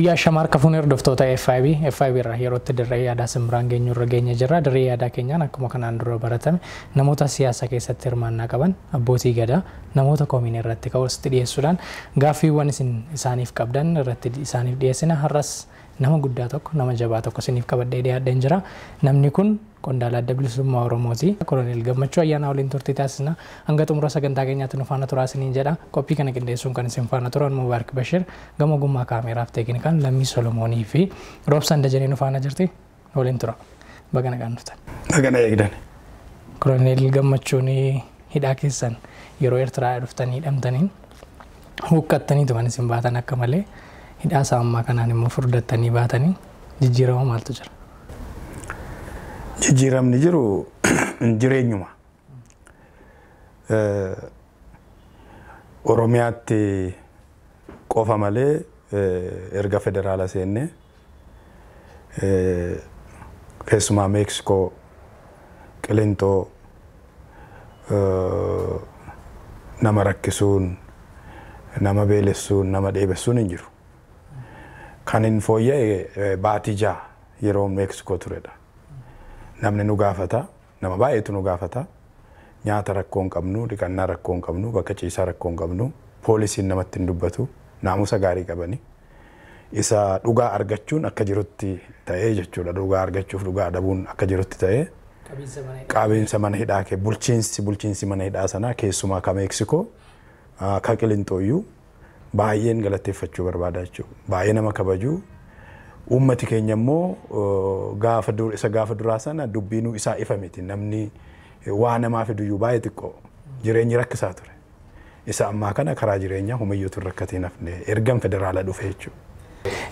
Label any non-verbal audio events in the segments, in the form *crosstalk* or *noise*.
guyyaa kafuun hordoftoota FIB FIB irra yerootti dirree yaadaa simbiraan geenyu irra geenye jirra dirree yaadaa keenyaan akkuma kanaan dura baratame namoota siyaasa keessatti hirmaannaa qaban abbootii gadaa namoota koomiin irratti ka'u dhiyeessuudhaan gaaffiiwwan isin isaaniif qabdan irratti isaaniif dhiyeessina har'as. nama guddaa tokko nama jabaa tokko siniif qabadhee dhiyaadheen jira namni kun qondaalaa adda bilisummaa oromooti koloneel gammachuu ayyaanaa waliin turtii taasisna hanga xumura sagantaa keenyaatti nu faana turaa isiniin jedha qophii kana qindeessuun kan isin faana turan mubaarak bashir gama gummaa kaameraaf teekinikaan lammii solomoonii fi roobsan dajanii nu faana jirti waliin tura bagana kan qaanuftan. Bagana eegdan. Koloneel gammachuun hidhaa keessan yeroo Eertiraa dhuftanii dhamtaniin huqqattanii kan isin baatan akka malee. hidhaa isaa ammaa kanaan immoo furdattanii baatanii jijjiirama maaltu jira? Jijjiiramni jiru jireenyuma. Oromiyaatti qofa malee erga federaala seenne keessumaa Meeksikoo qilintoo nama rakkisuun nama beelessuun nama dheebessuun hin jiru. Kan hin fooyya'e jaa yeroo Meeksikoo turedha. Namni nu gaafata. Nama baay'eetu nu gaafata. Nyaata rakkoo hin qabnu, dhiqannaa rakkoo hin qabnu, bakka ciisaa rakkoo hin qabnu, poolisiin namatti hin dubbatu, naamusa gaarii qabani. Isa dhugaa argachuun akka jirutti ta'ee jechuudha. Dhugaa argachuuf dhugaa dhabuun akka jirutti ta'ee. Qabiinsa mana hidhaa kee bulchiinsi bulchiinsi mana hidhaa sanaa keessumaa ka Meeksikoo ka Qilintooyyuu baay'een galateeffachuu barbaadaachu baay'ee nama kabaju uummati keenya immoo gaafa dur isa gaafa duraa sana dubbiin isaa ifa miti namni waa namaa fiduyyuu baay'ee xiqqoo jireenyi rakkisaa ture isa ammaa kana karaa jireenyaa humiyyuutu rakkatiin hafne ergan federaala dhufe jechuudha.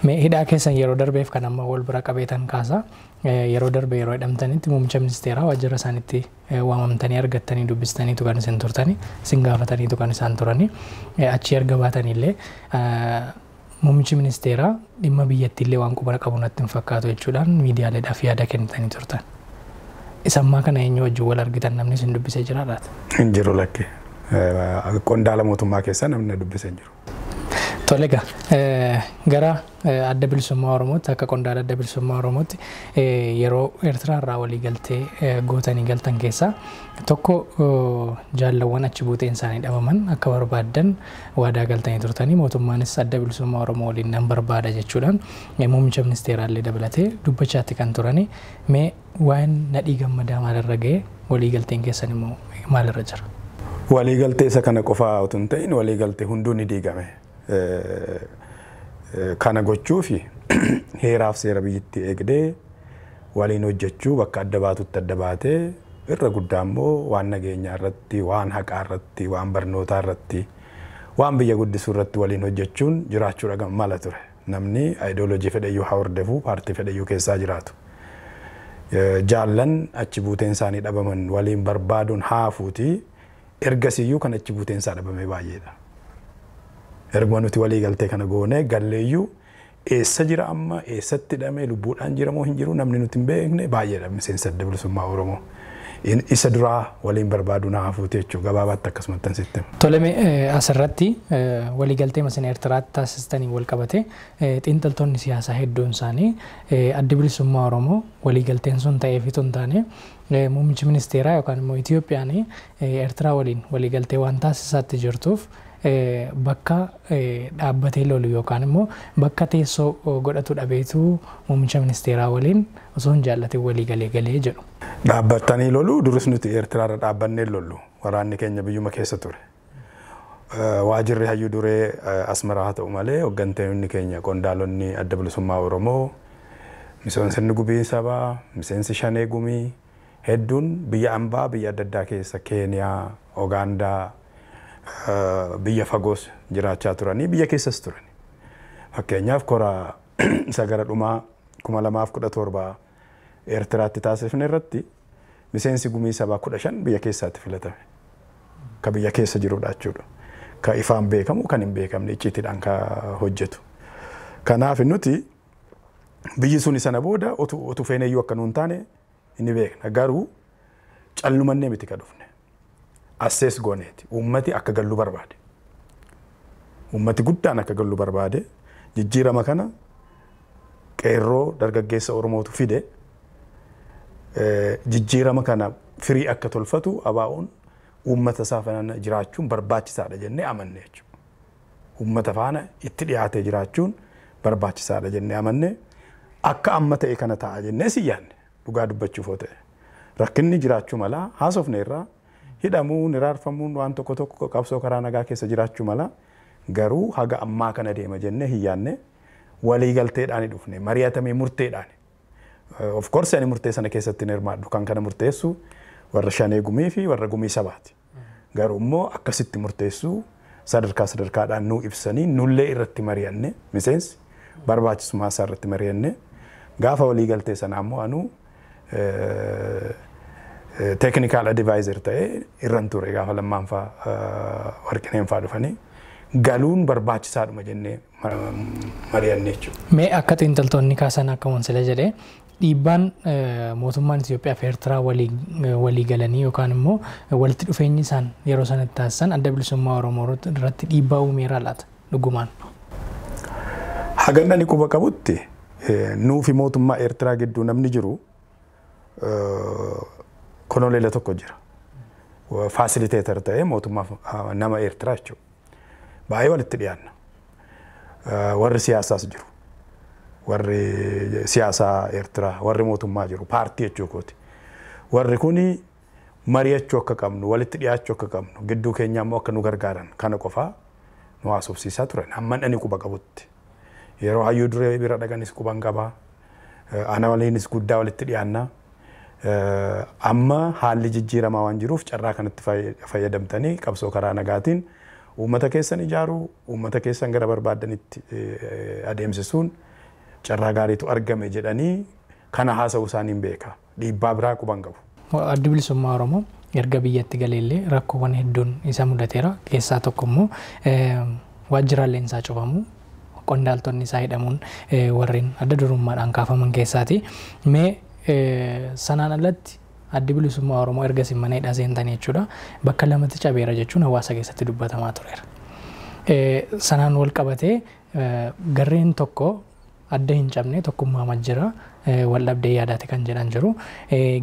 Mee hidhaa keessan yeroo darbeef kan amma wal bira qabeetan kaasaa Eh, yeroo darbe yeroo hidhamtanitti muummicha ministeeraa waajjira isaanitti eh, waamamtanii argattanii dubbistaniitu kan isin turtanii isin gaafataniitu kan isaan turanii eh, achi erga baatanillee muummichi ministeeraa dhimma biyyattiillee waan qubana qabu natti hin fakkaatu jechuudhaan miidiyaaleedhaaf yaada kennitanii turtan. Isammaa kana eenyu wajjin wal argitan namni isin dubbisee jiraadhaati? Hin jiru lakkee. Qondaala mootummaa keessa namni dubbisee hin jiru. Toleegaa gara adda bilisummaa Oromootti akka qondaala adda bilisummaa Oromootti yeroo Eertiraa irraa walii galtee gootanii galtan keessaa tokko jaallawwan achi buuteen isaanii dhabaman akka barbaadan waadaa galtanii turtanii mootummaanis adda bilisummaa Oromoo waliin nan barbaada jechuudhaan muummicha ministeeraallee dabalatee dubbachaatti kan turanii mee waa'een nadhii gammadaa maalirra ga'ee walii galteen keessan immoo maalirra jira? Walii galtee isa kana qofaa otoo hin ta'in walii galtee hunduu ni diigame. kana gochuu fi heeraaf seera biyyittii eegdee waliin hojjechuu bakka adda baatutti adda baatee irra guddaa immoo waan nageenyaa irratti, waan haqaa irratti, waan barnootaa irratti, waan biyya guddisuu irratti waliin hojjechuun jiraachuu jiraachuudha mala ture. Namni aayidooloojii fedhayyuu haa hordofu paartii fedhayyuu keessaa jiraatu. Jaallan achi buuteen isaanii dhabaman waliin barbaaduun haafuuti ergasiyyuu kan achi buuteen isaa dhabame baay'eedha. Erguma nuti walii galtee kana goone galleeyyuu eessa jira amma eessatti hidhamee lubbuudhaan jira moo hin jiru namni nuti hin beekne baay'eedha miseensa adda bilisummaa Oromoo. isa duraa waliin barbaadu naa hafuuti jechuudha gabaabaatti akkasumatti sitti. Tole asirratti walii galtee masin Eertiraatti taasistanii wal qabate xiinxaltoonni siyaasaa hedduun isaanii adda bilisummaa Oromoo walii galteen sun ta'ee fi tun taane muummichi ministeeraa yookaan immoo Itiyoophiyaan Eertiraa waliin walii galtee waan taasisaatti jirtuuf. bakka dhaabbatee lolu yookaan immoo bakka teessoo godhatu dhabeetu muummicha ministeeraa waliin osoo hin jaallatin walii galee galee jedhu. Dhaabbatanii lolu duris nuti Eertiraarra dhaabbannee lollu waraanni keenya biyyuma keessa ture. Waajirri hayyuu duree asmaraa haa ta'u malee hooggantoonni keenya qondaalonni adda bilisummaa Oromoo miseensonni gubii sabaa miseensi shan eegumii hedduun biyya ambaa biyya adda addaa keessa Keeniyaa, Ogaandaa, biyya fagoos jiraachaa turanii biyya keessas turani Fakkeenyaaf koraa *clears throat* sagara dhumaa kuma lamaaf kudha torbaa Eertiraatti taasifne irratti miseensi gumii sabaa kudha shan biyya keessaatti filatame. Ka biyya keessa jirudha jechuudha. Ka ifaan beekamu kan hin beekamne iccitiidhaan ka hojjetu. Kanaaf nuti biyyi sun sana booda otu feeneyyuu akka nuun taane ni beekna. Garuu callumanne miti ka dhufne. assees gooneeti. Uummati akka gallu barbaade. Uummati guddaan akka gallu barbaade jijjiirama kana qeerroo dargaggeessa Oromootu fide eh, jijjiirama kana firii akka tolfatu abaa'uun uummata isaa jiraachuun barbaachisaadha jennee amanne jechuudha. Uummata faana itti dhiyaatee jiraachuun barbaachisaadha jennee amanne akka amma ta'e kana ta'a jennee siyyaanne dhugaa dubbachuuf ta'e rakkinni jiraachuu malaa haasofne irraa hidhamuun iraarfamuun waan tokko tokko qabsoo karaa nagaa keessa jiraachuu mala garuu haga ammaa kana deema jennee hiyyaanne waliigalteedhaan dhufne mari'atamee murteedhaan. Of course ani murtee sana keessatti hirmaadhu kan kana murteessu warra shanee gumii fi warra gumii sabaati. Garuu immoo akkasitti murteessu sadarkaa sadarkaadhaan nuu ibsanii nullee irratti mari'anne miseensi barbaachisummaa isaa irratti mari'anne gaafa waliigaltee sanaa immoo anuu technical advisor ta'e irran ture gaafa lammaanfaa warqineenfaa dhufanii galuun barbaachisaadhuma jennee mari'anne jechuudha. Mee akka xiinxaltoonni kaasan akkuma sila jedhee dhiibbaan mootummaan Itoophiyaa fi Eertiraa walii galanii yookaan immoo walitti dhufeenyi isaan yeroo sana taasisan adda bilisummaa Oromoo irratti dhiibbaa uumeera laata dhugumaan. Hagannani quba qabutti nuufi mootummaa Eertiraa gidduu namni jiru konoleela tokko jira. Fasiliteetar ta'ee mootummaa nama Eertiraa jechuudha. Baay'ee walitti dhiyaanna. Warri siyaasaas jiru. Warri siyaasaa Eertiraa, warri mootummaa jiru, paartii jechuu kooti. Warri kuni mari'achuu akka qabnu, walitti dhiyaachuu akka qabnu, gidduu keenya immoo akka nu gargaaran kana qofaa nu haasofsiisaa turan. Hamma dhani quba qabutti. Yeroo hayyuu duree bira dhaganis quban qabaa. Ana waliinis guddaa walitti dhiyaannaa. Eh, amma haalli jijjiiramaa waan jiruuf carraa kanatti fayyadamtanii qabsoo karaa nagaatiin uummata keessan ijaaru uummata keessan gara barbaadanitti eh, adeemsisuun carraa gaariitu argame jedhanii kana haasa'uu isaaniin beeka dhiibbaa biraa quban qabu. Addi bilisummaa Oromoo erga biyyatti galeellee rakkoowwan hedduun isa mudateera keessaa tokko immoo eh, waajjiraaleen isaa cufamu qondaaltonni isaa hidhamuun warreen adda durummaadhaan kaafaman keessaati mee sanaan alatti addi bilisummaa Oromoo erga simmanee dhaseentanii jechuudha. Bakka lamatti cabeera jechuun hawaasa keessatti dubbatamaa tureera. Sanaan wal qabatee garreen tokko adda hin cabne tokkummaa majjira wal dhabdee yaadaate kan jedhan jiru.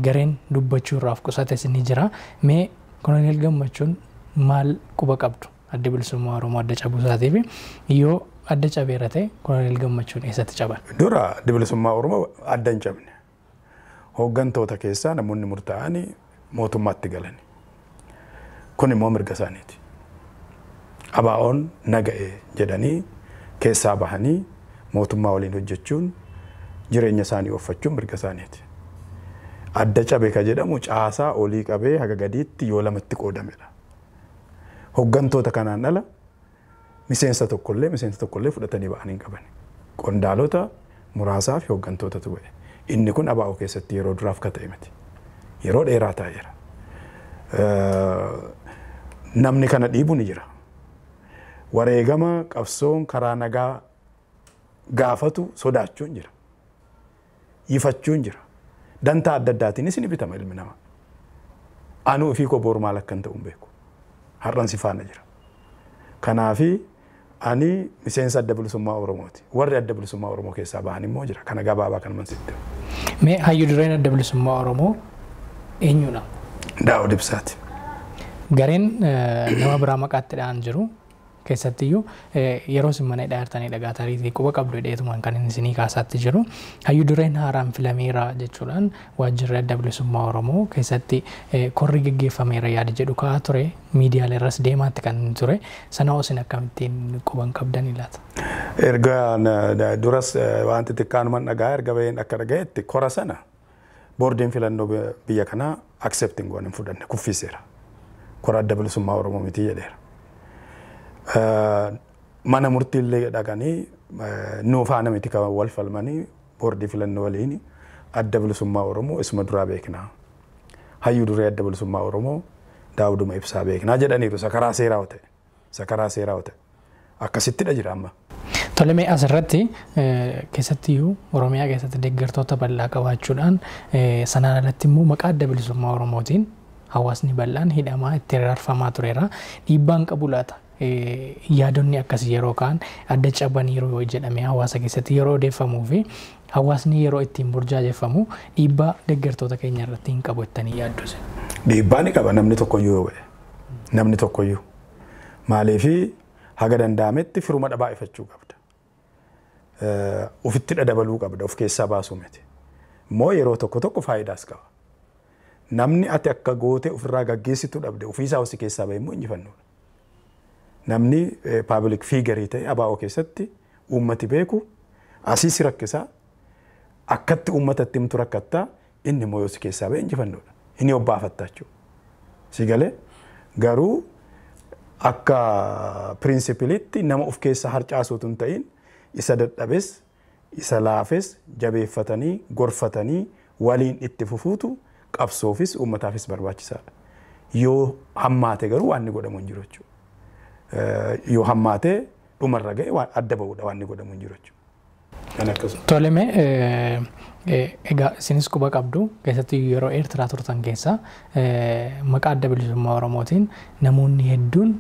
Gareen dubbachuu irraa of qusates ni jira. Mee koloneel gammachuun maal quba qabdu adda bilisummaa Oromoo adda cabuu isaatii fi yoo adda cabeera ta'e koloneel gammachuun eessatti caban? Dura adda bilisummaa Oromoo adda hin cabne. hooggantoota keessaa namoonni murtaa'anii mootummaatti galani. Kun immoo mirga isaaniiti. Abaa'oon naga'e jedhanii keessaa bahanii mootummaa waliin hojjechuun jireenya isaanii uffachuun mirga isaaniiti. Adda cabe ka jedhamu caasaa olii qabee haga gadiitti yoo lamatti qoodamedha. Hooggantoota kanaan ala miseensa tokkollee miseensa tokkollee fudhatanii ba'anii hin qaban. Qondaalota muraasaa fi hooggantootatu ba'e. inni kun abaa'oo keessatti yeroo duraaf kata'e Yeroo dheeraa taa'eera. Namni kana dhiibu ni jira. Wareegama qabsoon karaa nagaa gaafatu sodaachuun jira. Yifachuun jira. Dantaa adda addaatiinis ni bitama ilmi namaa. Anuu ofii koo boor maal akkan ta'u hin beeku. Har'an si faana jira. Kanaafii ani miseensa adda bilisummaa Oromooti. Warri adda bilisummaa Oromoo keessaa ba'an immoo jira. Kana gabaabaa kana man sitti. Mee hayyuu dureen adda bilisummaa Oromoo eenyudha? Daawud Ibsaati. Gareen nama biraa maqaatti dhaan jiru keessattiyyuu eh, yeroo isin mana dhagaa dhagaatariitii quba qabdu hidheetumaan kan inni isinii kaasaatti jiru hayyuu dureen haaraan filameera jechuudhaan waajjirri adda bilisummaa Oromoo keessatti eh, korri gaggeeffameera yaada jedhu kaa'aa ture miidiyaalerras deemaatti kan ture sana osin akkamittiin quban qabdan ilaata. Ergaan eh, duras wanti man dhagaa erga baheen akka dhagayetti kora sana boordiin filannoo biyya kanaa akseeptiin goon hin fudhanne kuffiseera. Kora adda bilisummaa Oromoo miti jedheera. mana murtiillee dhaqanii nuufaa namiti kan wal falmanii boordii filannoo waliin adda bilisummaa Oromoo isuma duraa beeknaa. Hayyuu duree adda bilisummaa Oromoo daawuduma ibsaa beeknaa jedhaniiru sakaraa seeraa ta'e sakaraa seeraa akkasittidha jira amma. Tolemee asirratti keessattiyyuu Oromiyaa keessatti deeggartoota bal'aa qabaachuudhaan sanaan alatti immoo maqaa adda bilisummaa Oromootiin hawaasni bal'aan hidhamaa itti rarfamaa tureera. Dhiibbaan qabu laata? yaadonni akkas yeroo kaan adda caban yeroo jedhamee hawaasa keessatti yeroo odeeffamuu fi hawaasni yeroo ittiin burjaajeffamu dhiibbaa deeggartoota keenya irratti hin qabu jettanii yaadduse. Dhiibbaa ni qaba namni tokkoyyuu yoo godhe namni tokkoyyuu maaliifii haga danda'ametti firuma dhabaa ifachuu qabda. Ufittidha dabaluu qabda of keessaa baasuu Moo yeroo tokko tokko faayidaas qaba. Namni ati akka goote ofirraa gaggeessitu dhabde ofiisaa hosi keessaa bahee immoo injifannuudha. namni eh, paabilik fiigarii ta'e abaa'oo keessatti uummati beeku asiis rakkisaa akkatti uummatatti himtu rakkattaa inni immoo yoos keessaa ba'e injifannoodha. Inni obbaafatta jechuudha. Si galee garuu akka pirinsipilitti nama of keessa harcaasuutu hin ta'in isa dadhabes isa laafes jabeeffatanii gorfatanii waliin itti fufuutu qabsoofis uummataafis barbaachisaadha. Yoo hammaate garuu waan inni godhamu hin jiru jechuudha. yoo hammaatee dhumarra ga'e waan adda ba'uudha waan inni godhamu hin jiru jechuudha. Toleme egaa isinis quba qabdu keessatti yeroo Eertiraa turtan keessa maqaa adda bilisummaa Oromootiin namoonni hedduun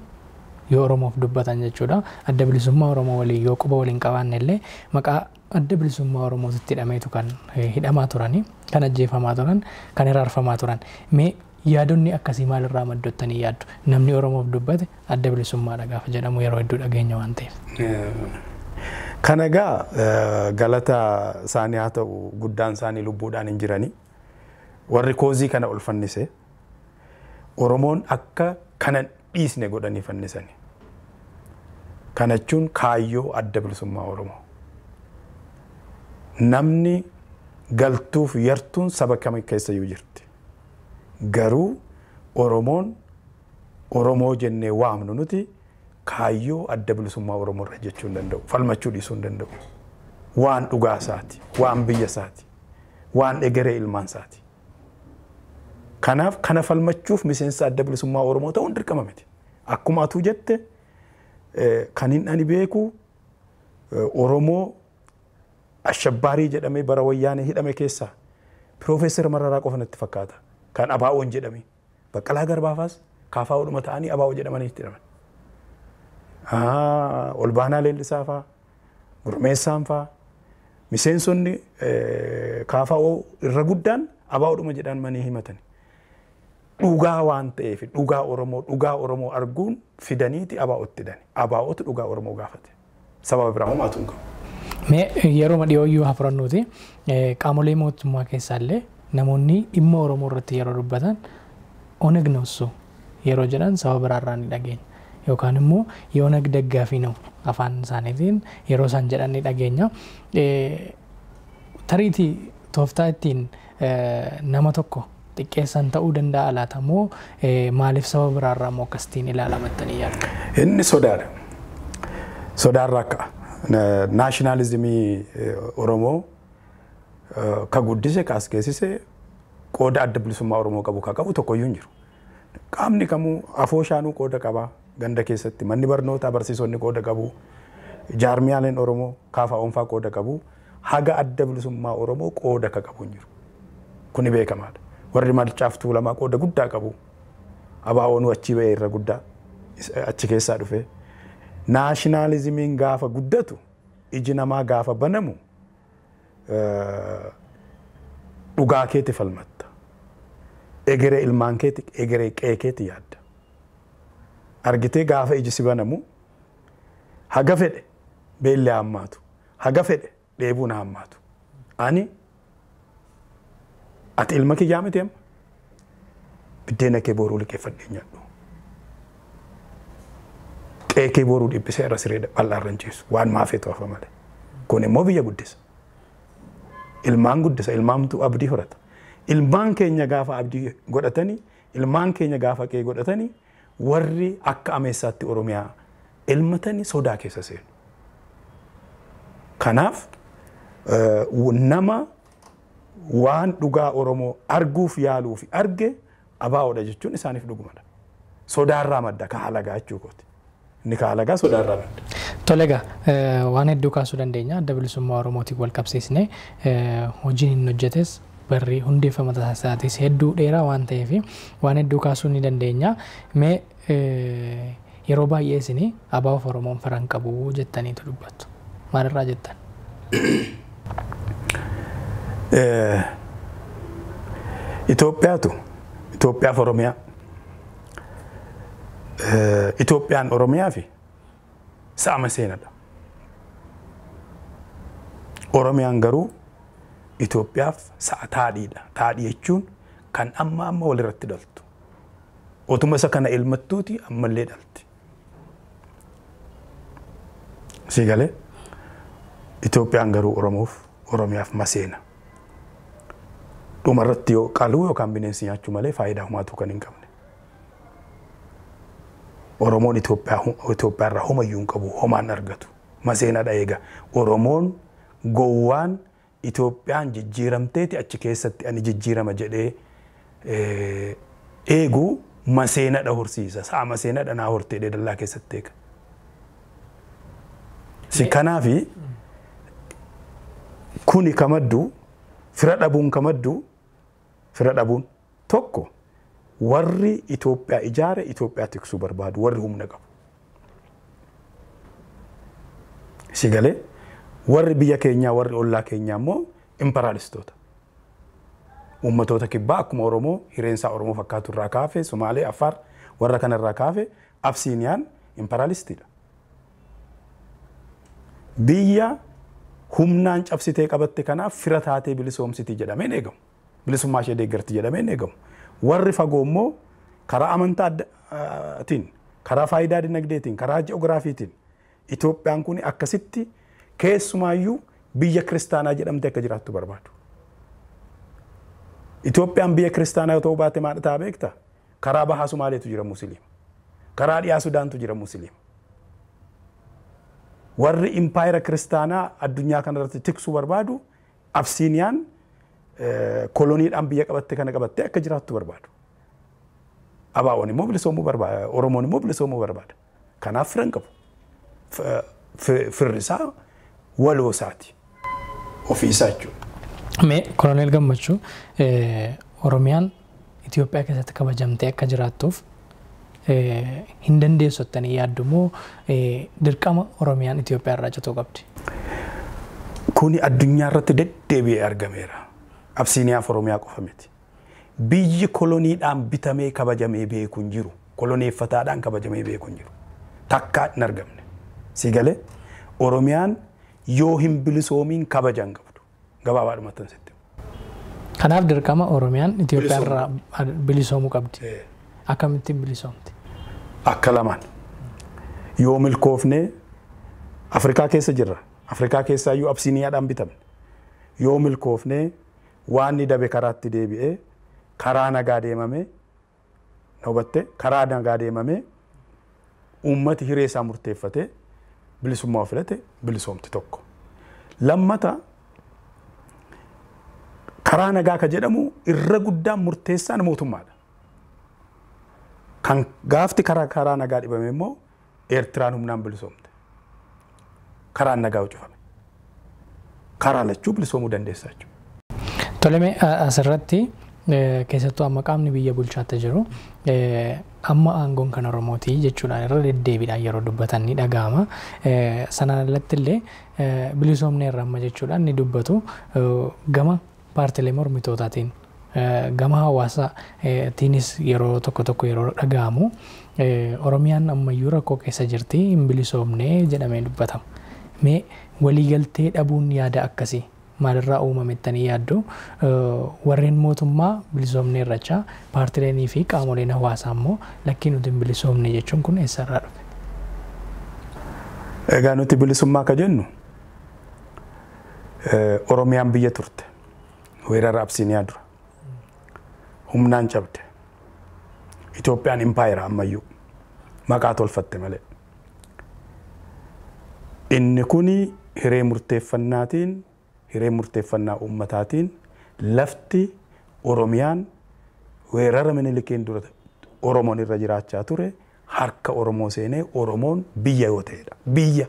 yoo Oromoof dubbatan jechuudha. Adda bilisummaa Oromoo waliin yoo quba waliin qabaanne illee maqaa adda bilisummaa Oromootitti hidhameetu kan hidhamaa turani, kan ajjeefamaa turan, kan irraarfamaa turan. Mee yaadonni akkasii maalirraa maddottanii yaaddu namni oromoof dubbate adda bilisummaadha gaafa jedhamu yeroo hedduu dhageenya waan ta'eef. Kana egaa eh, galata isaanii haa ta'u guddaan isaanii lubbuudhaan hin jirani. warri koozii kana ol fannise Oromoon akka kanan dhiisne godhanii fannisani. Kana jechuun kaayyoo adda bilisummaa Oromoo. Namni galtuuf yartuun saba kam keessa yuu jirti. garuu Oromoon Oromoo jennee waamnu nuti kaayyoo adda bilisummaa Oromoo irra jechuu hin danda'u. Falmachuu dhiisuu hin danda'u. Waan dhugaa isaati, waan biyya isaati, waan egeree ilmaan isaati. Kanaaf kana falmachuuf miseensa adda bilisummaa Oromoo ta'uun dirqama miti. Akkuma atuu jette kan hin ani beeku Oromoo ashabbaarii jedhamee bara wayyaanee hidhame keessaa piroofeesar Mararaa qofa natti fakkaata. kan abaawoon jedhame baqqalaa garbaafaas kaafaa hodhuma ta'anii abaa'oo jedhamanii itti dhaban. ol leellisaa faa gurmeessaan faa miseensonni eh, kaafaa irra guddaan abaa'oodhuma jedhaan manii himatan. Dhugaa waan ta'eefi dhugaa Oromoo dhugaa Oromoo arguun fidaniiti abaa'ootti dani. Abaa'ootu dhugaa Oromoo gaafate. Sababa biraa homaatu hin qabu. Yeroo dhiyoo iyyuu hafurannuuti eh, qaamolee mootummaa keessaallee namoonni dhimma Oromoo irratti yeroo dubbatan oneg noossu yeroo jedhan saba biraarraa ni dhageenya yookaan immoo yoonag daggaafii nau afaan isaaniitiin yeroo isaan jedhan ni dhageenya. Tariitii tooftaa ittiin nama tokko xiqqeessan ta'uu danda'a laata moo maaliif saba biraarraa immoo akkasitiin ilaalamattanii yaala Inni sodaadha. Sodaarraa akka naashinaalizimii Oromoo ka guddise kaas keessise qooda adda bilisummaa Oromoo qabu ka qabu tokkoyyuu hin jiru. Qaamni kamuu afoo shaanuu qooda qaba ganda keessatti manni barnootaa barsiisonni qooda qabu jaarmiyaaleen Oromoo kaafaa oonfaa qooda qabu haga adda bilisummaa Oromoo qooda ka qabu hin jiru. Kuni beekamaadha. Warri malcaaf tuulamaa qooda guddaa qabu. Abaawoon achi ba'e irra guddaa achi keessaa dhufe. Naashinaalizimiin gaafa guddatu iji namaa gaafa banamu dhugaa keeti falmatta. Egeree ilmaan keeti, egeree qeekeeti yaadda. Argitee gaafa iji si banamu haga fedhe beellee hammaatu. Haga fedhe deebuun hammaatu. Ani ati ilma kiyyaa miti biddeena kee boruu liqeeffadhee nyaadhu. Qe'ee kee boruu dhibbisee irra siree hin ciisu waan maafeetu hafa malee. Kun immoo biyya guddisa. ilmaan guddisa ilmaamtu abdii horata ilmaan keenya gaafa abdii godhatanii ilmaan keenya gaafa qee godhatanii warri akka ameessaatti oromiyaa ilmatanii sodaa keessa seenu. Kanaaf eh, nama waan dhugaa oromoo arguuf yaaluu arge abaawoodha jechuun isaaniif dhugumadha. Sodaarraa madda ka halagaa jechuudha. inni kaalagaa sodaarraa badda. Tolegaa waan hedduu kaasuu dandeenya adda bilisummaa Oromootiif wal qabsiisnee hojiin hin hojjetes barrii hundeeffama taasisaatis hedduu dheeraa waan ta'eef waan hedduu kaasuu ni dandeenya. Mee yeroo baay'ee isin abaabof Oromoon faran qabu jettaniitu dubbattu. Maalirraa jettan? Itoophiyaatu Itoophiyaaf Oromiyaa. Itoophiyaan Oromiyaa fi sa'ama seenadha. Oromiyaan garuu Itoophiyaaf sa'a taadhiidha. Taadhii jechuun kan amma amma walirratti dhaltu. Otuma isa kana ilmattuuti ammallee dhalti. Si galee Itoophiyaan garuu Oromoof Oromiyaaf maseena. Dhumarratti yoo qaluu yookaan bineensi nyaachuu malee faayidaa humaatu kan hin qabne. Oromoon itoopiyaa homa iyyuu qabu homaan argatu. Maseenadha egaa Oromoon gowwaan Itoophiyaan jijjiiramteeti achi keessatti ani jijjiirama jedhee eh, eegu maseenadha horsiisa. Sa'a maseenadha naa hortee dallaa keessatti eega. Si kanaafi kuni kamaddu fira dhabuun kamaddu fira dhabuun tokko warri Itoophiyaa ijaare Itoophiyaa tiksuu barbaadu warri humna qabu. Si galee warri biyya keenyaa warri ollaa keenyaa immoo imperaalistoota. Uummatoota kibbaa akkuma Oromoo hireensaa Oromoo fakkaatu irraa kaafe Somaalee Affaar warra kanarraa kaafe Absiiniyaan imperaalistiidha. Biyya humnaan cabsitee qabatte kanaaf fira taatee bilisoomsiti jedhameen eegamu. Bilisummaa ishee deeggarti jedhameen eegamu. warri fagoo immoo karaa amantaatiin karaa faayidaa dinagdeetiin karaa ji'oogiraafiitiin Itoophiyaan kun akkasitti keessumayyuu biyya kiristaanaa jedhamte akka jiraattu barbaadu. Itoophiyaan biyya kiristaanaa yoo ta'u baate maadha ta'a beektaa? Karaa bahaa tu jira Musliima. Karaa dhiyaa Sudaantu jira Musliim. Warri impaayera kiristaanaa addunyaa kanarratti tiksuu barbaadu absiniyaan Eh, koloniidhaan biyya qabatte kana qabattee akka jiraattu barbaadu. Abaawoon immoo bilisoomuu barbaada. Oromoon barbaada. Kanaaf firan qabu. Firrisaa waloosaati. Ofiisaa jechuudha. Mee koloneel gammachuu eh, Oromiyaan Itoophiyaa keessatti kabajamtee akka jiraattuuf eh, hin dandeessu jettanii yaaddu moo dirqama Oromiyaan Itoophiyaa irraa cituu qabdi? Kuni addunyaa irratti deddeebi'ee argameera. absiiniyaa foromiyaa qofa miti. Biyyi koloniidhaan bitamee kabajamee beeku hin jiru. Koloneeffataadhaan kabajamee beeku hin jiru. Takkaa hin argamne. Si galee Oromiyaan yoo hin bilisoomiin kabajan qabdu. Gabaabaadhumattan sitti. Kanaaf dirqama Oromiyaan Itoophiyaa irraa bilisoomuu qabdi. Akkamittiin bilisoomti? Akka lamaan. Yoo milkoofnee Afrikaa keessa jirra. Afrikaa keessaayyuu absiiniyaadhaan bitamne. Yoo milkoofnee waan ni dabe karaatti deebi'ee karaa nagaa deemamee na karaa nagaa deemamee uummati hiree isaa murteeffatee bilisummaa of filate bilisoomti tokko. Lammata karaa nagaa ka jedhamu irra guddaan murteessaan mootummaadha. Kan gaafti karaa karaa nagaa dhibame immoo Eertiraan humnaan bilisoomte. Karaan nagaa ucufame. Karaa lachuu bilisoomuu dandeessaa jechuudha. Toleme asirratti e, keessattuu amma qaamni biyya bulchaatte jiru e, amma aangoon kan Oromootii jechuudhaan irra deddeebiidhaan yeroo dubbatan ni dhaga'ama. E, sanaan alatti illee bilisoomni irra amma jechuudhaan ni dubbatu gama paartilee mormitootaatiin gama hawaasaatiinis yeroo tokko tokko yeroo dhaga'amu Oromiyaan ammayyuu rakkoo keessa jirti hin bilisoomnee jedhamee dubbatama. Mee waliigaltee dhabuun yaada akkasii maalirraa uumamettanii yaaddu warreen mootummaa bilisoomne irrachaa paartileenii fi qaamoleen hawaasaa ammoo lakkii nuti bilisoomne jechuun kun eessarraa dhufe. Egaa nuti bilisummaa akka jennu Oromiyaan biyya turte weerara Absiiniyaa dura humnaan cabde Itoophiyaan impaayira ammayyuu maqaa tolfatte malee. Inni kuni hiree murteeffannaatiin hiree murteeffannaa uummataatiin lafti Oromiyaan weerara minilikeen dura Oromoon irra jiraachaa ture harka Oromoo seenee Oromoon biyya yoo ta'edha. Biyya.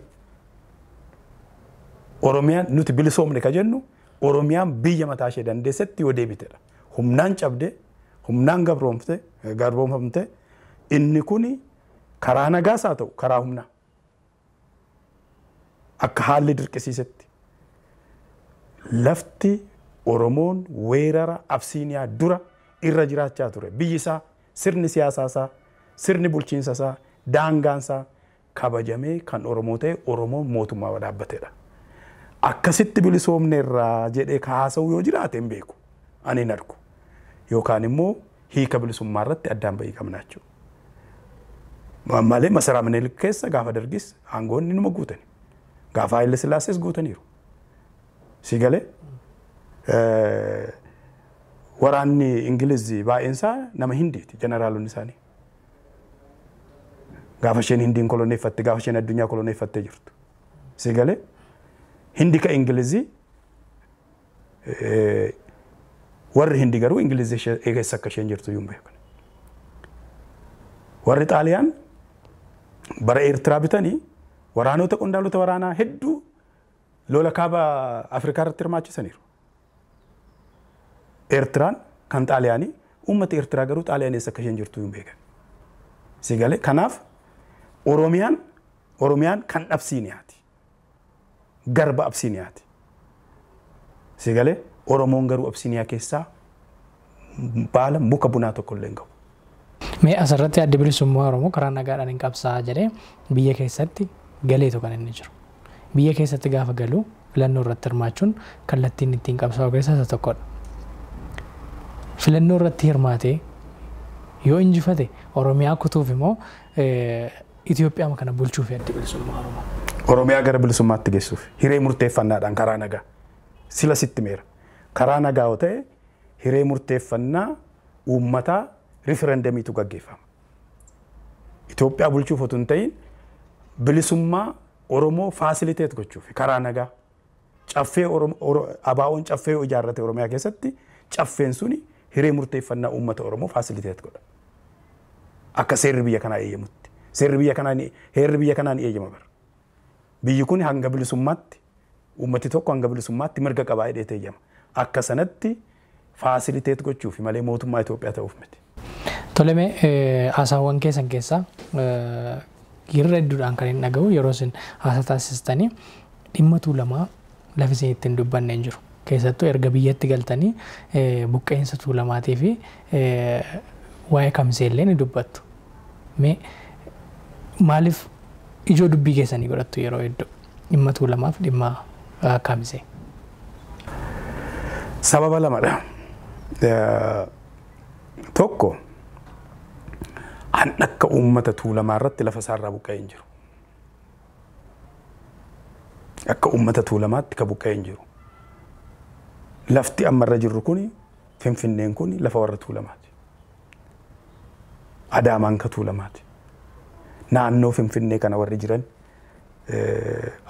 Oromiyaan nuti bilisoomne ka jennu Oromiyaan biyya mataa ishee dandeessetti yoo deebitedha. Humnaan cabde, humnaan gabroomfte, garboomfamte inni kuni karaa nagaas haa ta'u karaa humnaa akka haalli dirqisiisetti lafti Oromoon weerara Absiiniyaa dura irra jiraachaa ture. Biyyi isaa sirni siyaasaa isaa sirni bulchiinsa isaa daangaan isaa kabajamee kan Oromoo ta'e Oromoon mootummaa wadaabbatedha. Akkasitti bilisoomne irraa jedhee kaasawuu yoo jiraate hin beeku ani hin argu yookaan immoo hiika bilisummaa irratti addaan bahii qabna jechuudha. Malee masaraa mana keessa gaafa dargis aangoonni numa guutani. Gaafa Haayile Sillaassees guutaniiru. si galee waraanni Ingilizii baay'een isaa nama Hindiiti jeneraalonni isaanii. Gaafa isheen Hindiin koloneeffatte gaafa isheen addunyaa koloneeffattee jirtu si galee Hindi ka Ingilizii warri Hindi garuu Ingilizii eegessa akka isheen jirtu yuun beekan. Warri Xaaliyaan bara Eertiraa bitanii waraanota qondaalota waraanaa hedduu lola kaaba afrikaa irratti hirmaachisaniiru. Eertiraan kan xaaliyaanii uummata eertiraa garuu xaaliyaanessa akka isheen jirtu hin beekan. Si galee kanaaf oromiyaan oromiyaan kan absiiniyaati. Garba absiiniyaati. Si galee oromoon garuu absiiniyaa keessaa baala muka bunaa tokko illee hin qabu. Mee asirratti adda bilisummaa oromoo karaa nagaadhaan hin qabsaa jedhee biyya keessatti galeetu kan inni jiru. biyya keessatti gaafa galu filannoo irratti hirmaachuun kallattiin ittiin qabsaa'u keessaa isa tokkodha. Filannoo irratti hirmaate yoo injifate Oromiyaa kutuuf immoo Itoophiyaa kana bulchuuf fi adda bilisummaa Oromoo. Oromiyaa gara bilisummaatti geessuuf hiree murteeffannaadhaan karaa nagaa sila sitti meera. Karaa nagaa yoo ta'e hiree murteeffannaa uummataa rifirandamiitu gaggeeffama. Itoophiyaa bulchuuf otoo hin ta'in bilisummaa Oromoo fasiliteet gochuuf karaa nagaa caffee abaawoon caffee yoo ijaarrate Oromiyaa keessatti caffeen suni hiree murteeffannaa uummata Oromoo fasiliteet godha. Akka seerri biyya kanaa eeyyamutti. Seerri biyya kanaa heerri biyya eeyyama bara. Biyyi kun hanga bilisummaatti uummati tokko hanga bilisummaatti mirga qabaa hidheet eeyyama. Akka sanatti fasiliteet gochuuf malee mootummaa Itoophiyaa ta'uuf miti. Tolemee eh, haasawwan keessan keessaa eh, Girra hedduudhaan kan hin dhagahu yeroo isin haasa taasistanii dhimmatu lamaa lafi isin ittiin dubbanne hin jiru. Keessattuu erga biyyatti galtanii buqqeensa tuulamaatii fi waa'ee kamseellee ni dubbattu. Mee maaliif ijoo dubbii keessanii godhattu yeroo hedduu dhimma tuulamaaf dhimma kamsee? Sababa lamadha. Tokko. an akka uummata tuulamaarratti lafa isaarraa buqqa'ee hin jiru. Akka uummata tuulamaatti ka buqqa'ee hin jiru. Lafti ammarra jirru kuni finfinneen kuni lafa warra tuulamaati. Adaamaan ka tuulamaati. Naannoo finfinnee kana warri jiran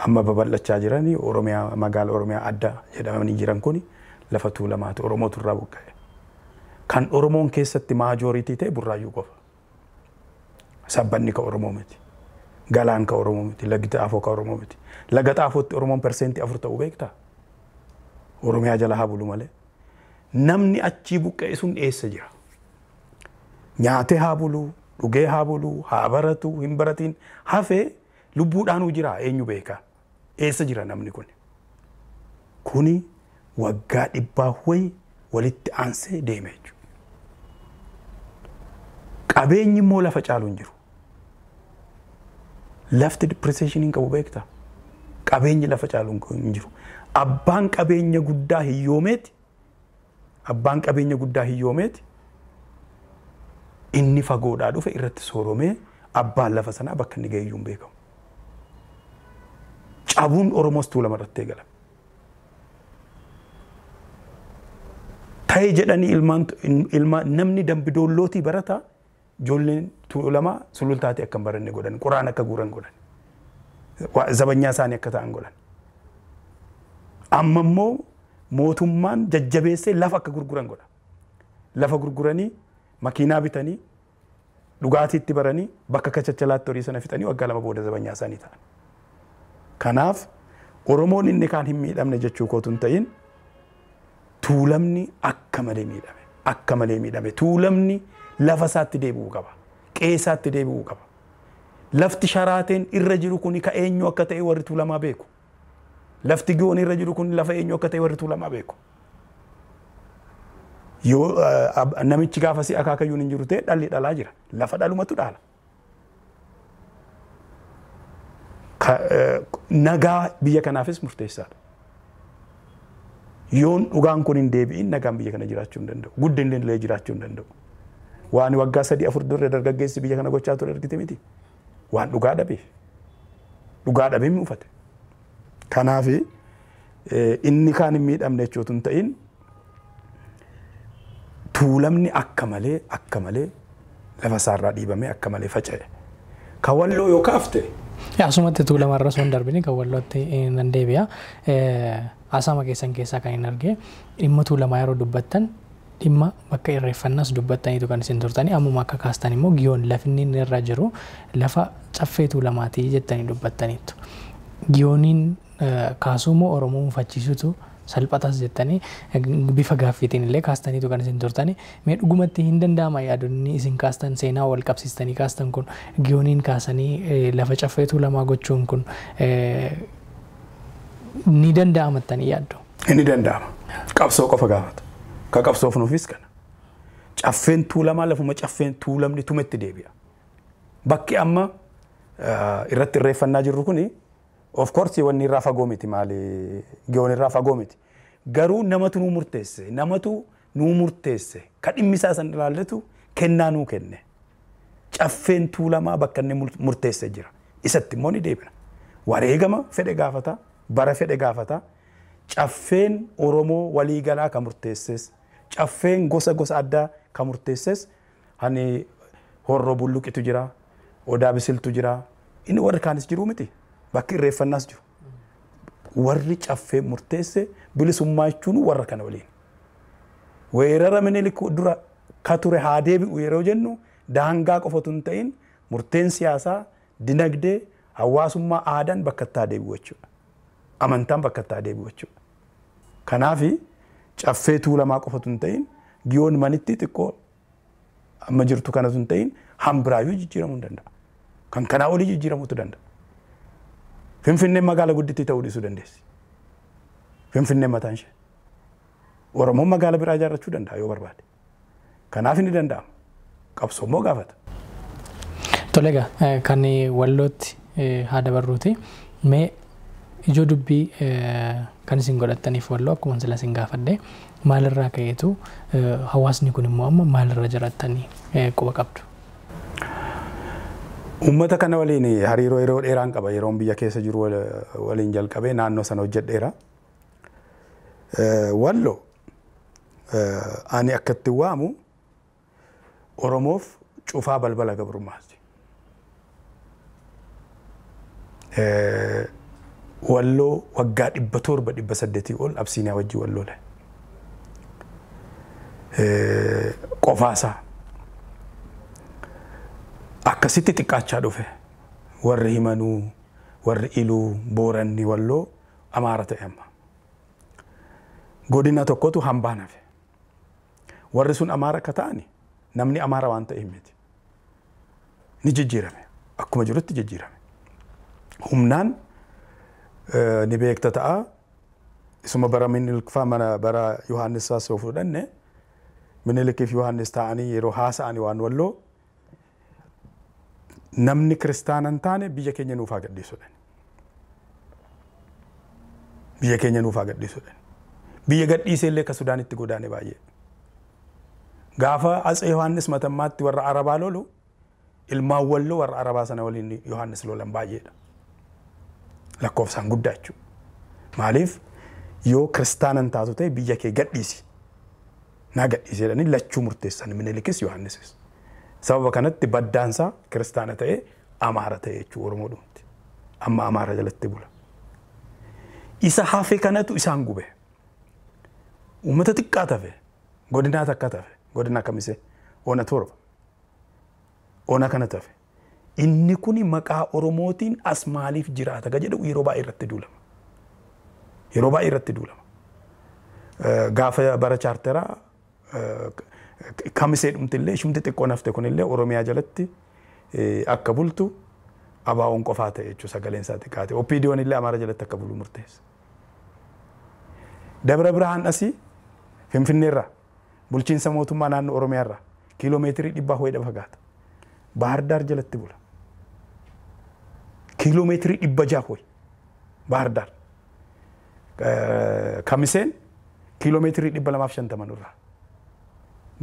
amma babal'achaa jiranii Oromiyaa magaala Oromiyaa adda jedhamanii jiran kuni lafa tuulamaati Oromootu irraa Kan Oromoon keessatti maajooriitii ta'e burraayyuu qofa. Sabbanni ka Oromoo miti. Galaan ka Oromoo miti. Lagdi Oromoo miti. Laga Oromoon persentii afur ta'uu beektaa? Oromiyaa jala haa malee. Namni achii buqqa'e sun eessa jira? Nyaatee haa bulu, dhugee haa haa baratu, hin baratiin hafee lubbuudhaanuu jira eenyu beekaa? Eessa jira namni kun? Kuni waggaa dhibbaa wayi walitti aansee deeme jechuudha. Qabeenyi lafa caalu jiru. lafti dippireeshinii hin qabu beektaa? Qabeenyi lafa caalu hin jiru. Abbaan qabeenya guddaa hiyyoomeeti. Abbaan qabeenya guddaa hiyyoomeeti. Inni fagoodhaa dhufe irratti sooromee abbaan lafa sanaa bakka inni ga'eeyyuu hin beekamu. Cabuun Oromoos tuula marattee gala. Ta'ee jedhanii ilmaan namni dambidoollootii barataa ijoolleen lama sulul taate akka baranne godhan qoraan akka guuran godhan zabanyaa isaanii akka ta'an godhan amma immoo mootummaan jajjabeessee lafa akka gurguran godha lafa gurguranii makiinaa bitanii dhugaatii baranii bakka kachaachalaatti horii sana fixanii waggaa lama booda zabanyaa isaanii ta'an kanaaf oromoon inni kaan hin miidhamne jechuu kootuun ta'in tuulamni akka malee miidhame akka malee miidhame tuulamni. lafa isaatti deebi'u qaba. Qe'ee deebi'u deebi'uu qaba. Lafti sharaateen irra jiru kun ka eenyu akka ta'e warri tuulamaa beeku. Lafti gi'oon irra jiru kuni lafa eenyu akka ta'e warri tuulamaa beeku. Yoo namichi gaafasii akaakayyuun hin jiru ta'e dhalli dhalaa jira. Lafa dhalumatu dhaala. Nagaa biyya kanaafis murteessaadha. Yoon dhugaan kun hin nagaan biyya kana jiraachuu hin jiraachuu hin danda'u. waan waggaa sadii afur durre dargaggeessi biyya kana gochaa ture argite miti waan dhugaa dhabe dhugaa dhabee muufate kanaaf eh, inni kaan hin miidhamne jechuutu hin ta'in tuulamni akka malee akka malee lafa isaarraa dhiibamee akka malee faca'e kan walloo yoo kaafte. Asumatti tuulamaa osoo hin darbine kan wallootti eh, nan deebi'a. Eh, asama keessan keessaa kan hin argee dhimma tuulamaa yeroo dubbattan dhimma bakka irreeffannaas dubbattan itu kan isin turtanii ammuma akka kaastan immoo giyoon lafinniin irra jiru lafa caffeetu lamaatii jettanii dubbattaniittu. Giyooniin kaasuumoo Oromoo mufachiisutu salphatas jettanii bifa gaaffiitiin illee kaastaniitu kan isin turtanii mee dhugumatti hin danda'ama yaadonni isin kaastan seenaa wal qabsiistanii kaastan kun giyooniin kaasanii lafa caffeetu lamaa gochuun kun ni danda'amattanii yaaddu. Inni danda'ama. Qabsoo qofa gaafatu. kakabsoof nuufis kana. Caffeen tuulamaa lafuma caffeen tuulamni tumetti deebi'a. Bakki amma irratti irreeffannaa jirru kuni of course wanni irraa fagoo miti maali irraa fagoo Garuu namatu nu murteesse namatu nuu murteesse ka dhimmisaa san ilaalletu kennaa nu kenne. Caffeen tuulamaa bakka inni murteesse jira. Isatti immoo ni deebina. Wareegama fedhe gaafata bara fedhe gaafata caffeen Oromoo waliigalaa kan murteesses. caffeen gosa gosa addaa kan murteesses hani horroo bulluqitu jira odaa bisiltu jira inni warri kaanis jiru miti bakki irreeffannaas jiru. Warri caffeen murteesse bilisummaa jechuun warra kana waliin. Weerara minilikuu dura ka ture haa deebi'u yeroo jennu daangaa qofatu hin ta'in murteen siyaasaa dinagdee hawaasummaa aadaan bakka itti haa deebi'u jechuudha. Amantaan bakka itti haa deebi'u jechuudha. Kanaaf caffee tuulamaa qofatu hin ta'in giyoon manitti xiqqoo amma jirtu kanatu hin ta'in hambiraayyuu jijjiiramuu hin danda'a. Kan kanaa olii jijjiiramuutu danda'a. Finfinnee magaala guddittii ta'uu dhiisuu dandeessi. Finfinnee mataan ishee. Oromoon magaala biraa ijaarrachuu danda'a yoo barbaade. Kanaaf ni danda'ama. Qabsoomoo gaafata. Tolega kan wallootti haa dabarruuti. Mee ijoo dubbii kan isin godhattaniif walloo akkuma sila isin gaafadhe maalirraa ka'eetu hawaasni kun immoo amma maalirra jirattanii quba qabdu. Uummata kana waliin hariiroo yeroo dheeraan qaba yeroon biyya keessa jiru waliin jalqabee naannoo sana hojjedheera. Walloo ani akka itti waamu Oromoof cufaa balbala gabrummaati. walloo waggaa dhibba torba dhibba saddeetii ol absiinaa wajjin walloole. Eh, Qofaasaa akkasitti xiqqaachaa dhufe warri himanuu warri iluu booranni walloo amaara ta'e amma. Godina tokkotu hambaan hafe. Warri sun amaara akka ta'ani namni amaara waan ta'ee miti. Ni jijjiirame akkuma jirutti jijjiirame. Humnaan ni beekta ta'a isuma bara minilkfaa mana bara yohannisaas yoo fudhanne minilkiif yohannis ta'anii yeroo haasa'an waan walloo namni kiristaana hin taane biyya keenya nuuf haa gadhiisudha. Biyya keenya nuuf haa gadhiisudha. Biyya gadhiisee illee akka Sudaanitti godaane baay'ee. Gaafa Atsee Yohaannis matammaatti warra Arabaa lolu ilmaan walloo warra Arabaa sana waliin Yohaannis lolan baay'eedha. lakkoofsaan guddaa jechuudha. Maaliif yoo kiristaanan taatu ta'e biyya kee gadhiisi. Naa gadhiisi jedhanii lachuu murteessan Minilikis Yohaannis. Sababa kanatti baddaansaa kiristaana ta'e Amaara ta'e oromoo dhumti. Amma Amaara jalatti bula. Isa hafe kanatu isaan gube. Uummata xiqqaa tafe godinaa takka tafe Godinaa kamisee oona torba oona kana tafe inni kun maqaa Oromootiin as maaliif jiraata ga jedhu yeroo baay'ee irratti duulama. Gaafa bara chaartaraa kamisee dhumti illee shumti xiqqoo nafte kun illee Oromiyaa jalatti akka bultu abaawoon qofaa ta'e jechuun sagaleen isaa xiqqaa ta'e. illee Amaara jalatti akka bulu murteessa. Dabra Birhaan asii Finfinneerraa bulchiinsa mootummaa naannoo Oromiyaarraa kiiloomeetirii dhibbaa ho'i fagaata. Bahar jalatti bula. kiiloo meetirii dhibba jaakoi Bahar Dar Kamiseen kiiloo meetirii dhibba lamaaf shantaman irraa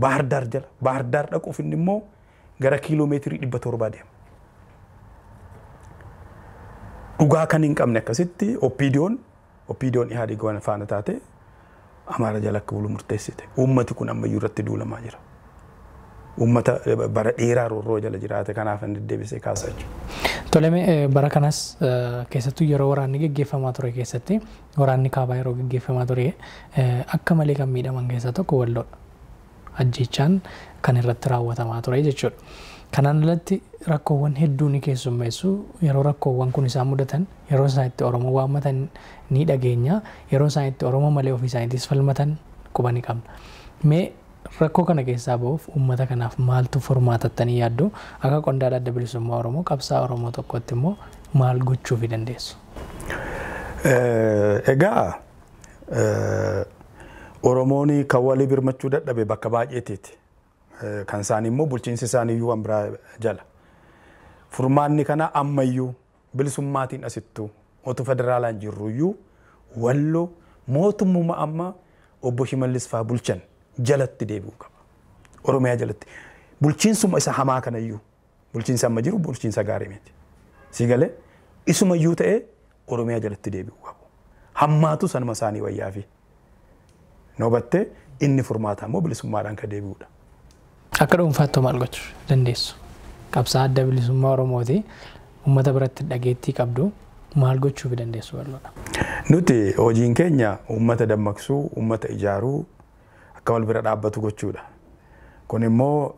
Bahar Dar jala Bahar Dar dhaquuf inni immoo gara kiiloo meetirii dhibba torbaa deema. Dhugaa kan hin qabne akkasitti oppiidiyoon oppiidiyoon Ihaadig waan faana taate Amaara jala akka bulu murteessite uummati kun ammayyuu irratti duulamaa jira. uummata eh, bara dheeraa roorroo jala jiraate kanaaf hin deddeebisee kaasa jechuudha. Eh, bara kanas eh, keessattuu yeroo waraanni geggeeffamaa ture keessatti waraanni kaabaa yeroo geggeeffamaa ture akka malee kan miidhaman keessaa tokko walloodha. Ajjechaan kan irratti raawwatamaa ture jechuudha. Kanaan alatti rakkoowwan hedduu ni keessummeessu yeroo rakkoowwan kun isaan mudatan yeroo isaan itti Oromoo waammatan ni dhageenya yeroo isaan itti Oromoo malee ofii isaaniitis falmatan quba ni qabna. rakkoo kana keessaa bahuuf uummata kanaaf maaltu formaatattanii yaaddu akka qondaada adda bilisummaa oromoo qabsaa oromoo tokkotti immoo maal gochuu dandeessu. Egaa oromoon kan birmachuu dadhabe bakka baay'eetiiti. Kan isaanii immoo bulchiinsi iyyuu waan biraa jala. Furmaanni kana ammayyuu bilisummaatiin asittuu otoo federaalaan jirruyyuu walloo mootummaa amma obbo Shimallis fa'aa bulchan. jalatti deebi'u qaba oromiyaa jalatti bulchiinsuma isa hamaa kanayyuu bulchiinsa amma jiru bulchiinsa gaarii miti si galee isumayyuu ta'e oromiyaa jalatti deebi'u qabu hammaatu sanuma isaanii wayyaa fi inni furmaata immoo bilisummaadhaan ka deebi'uudha. Akka dhuunfaatti maal gochuu dandeessu? Qabsaa adda bilisummaa Oromooti uummata biratti dhageettii qabdu maal gochuu fi dandeessu Nuti hojiin keenya uummata dammaqsuu, uummata ijaaruu, akka wal bira dhaabbatu gochuudha. Kun immoo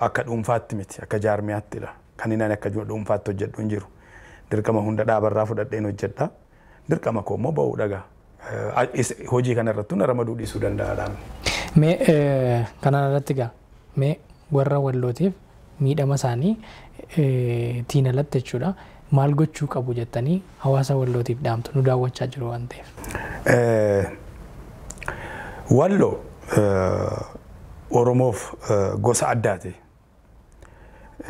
akka dhuunfaatti miti akka jaarmiyaattidha. Kan inni akka dhuunfaatti hojjedhu hin jiru. Dirqama hunda dhaabarraa fudhadheen hojjedha. Dirqama koo immoo ba'uu dhaga. Hojii kana irratti hunda ramaduu dhiisuu danda'a dhaabni. Mee kanaan irratti gaa mee warra wallootiif miidhama isaanii tiin alatti jechuudha. Maal gochuu qabu jettanii hawaasa wallootiif dhaamtu nu daawwachaa jiru waan ta'eef. Walloo Eh, Oromoof eh, gosa addaati.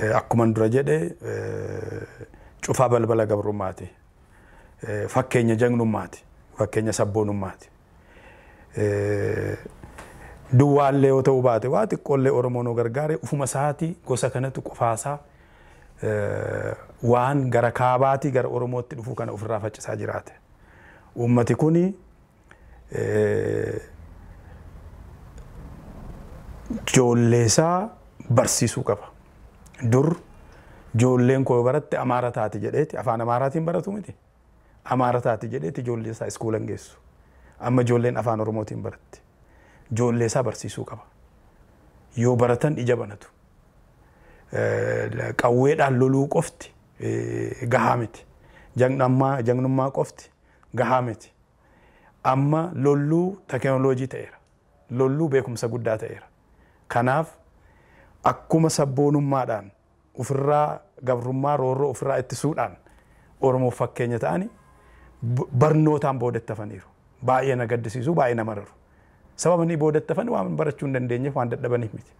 Eh, Akkuman dura jedhe cufaa balbala gabrummaati. Fakkeenya jagnummaati. Fakkeenya sabboonummaati. Duwwaallee yoo ta'uu baate waa qollee Oromoo nu gargaare ufuma isaati gosa kanatti qofaasaa waan gara kaabaatii gara Oromootti dhufuu kana ofirraa faccisaa jiraate. ummati kuni ijoollee barsiisuu qaba. Dur joolleen koo baratti amaara taati jedheeti afaan amaaraatiin baratu miti. Amaara taati jedheeti ijoollee isaa iskuulan geessu. Amma ijoolleen afaan oromootiin baratti. Ijoollee barsiisuu qaba. Yoo baratan ija banatu. Qawweedhaan loluu qofti gahaa miti. Jangnummaa qofti gahaa miti. Amma lolluu teekinooloojii ta'eera. Lolluu beekumsa guddaa ta'eera. Kanaaf akkuma sabboonummaadhaan ofirraa gabrummaa roorroo ofirraa ittisuudhaan Oromoof fakkeenya ta'ani barnootaan boodattafaniiru. Baay'ee na gaddisiisu, baay'ee na mararu. Sababa inni boodattafan waan barachuu hin dandeenyeef waan dadhabaniif miti.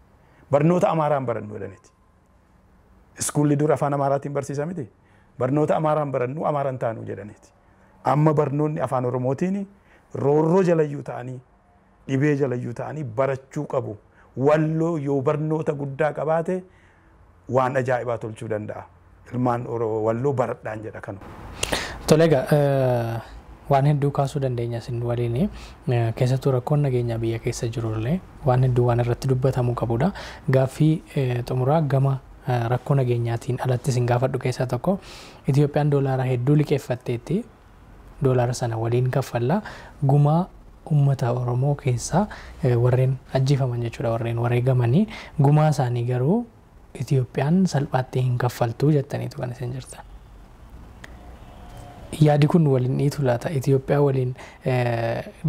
Barnoota Amaaraan barannu jedhaniiti. Iskuulli dura afaan Amaaraatiin barsiisa miti. Barnoota Amaaraan barannu Amaaraan taanu jedhaniiti. Amma barnoonni afaan Oromootiin roorroo jalayyuu ta'anii dhibee jalayyuu ta'anii barachuu qabu. walloo yoo barnoota guddaa qabaate waan ajaa'ibaa tolchuu danda'a. Ilmaan walloo baradhaan jedha kanu. Tolega eh, waan hedduu kaasuu dandeenya isin waliin eh, keessattuu rakkoon nageenyaa biyya keessa illee waan hedduu waan irratti dubbatamuu qabudha. Gaaffii eh, xumuraa gama rakkoo nageenyaatiin alatti isin gaafadhu keessaa tokko Itoophiyaan doolaara hedduu liqeeffatteetti doolaara sana waliin kaffallaa gumaa ummata Oromoo keessaa warreen ajjiifaman jechuudha warreen wareegamanii gumaa isaanii garuu Itiyoophiyaan salphaatti hin kaffaltu jettaniitu kan isin jirtan. Yaadi kun waliin dhiitu laata Itiyoophiyaa waliin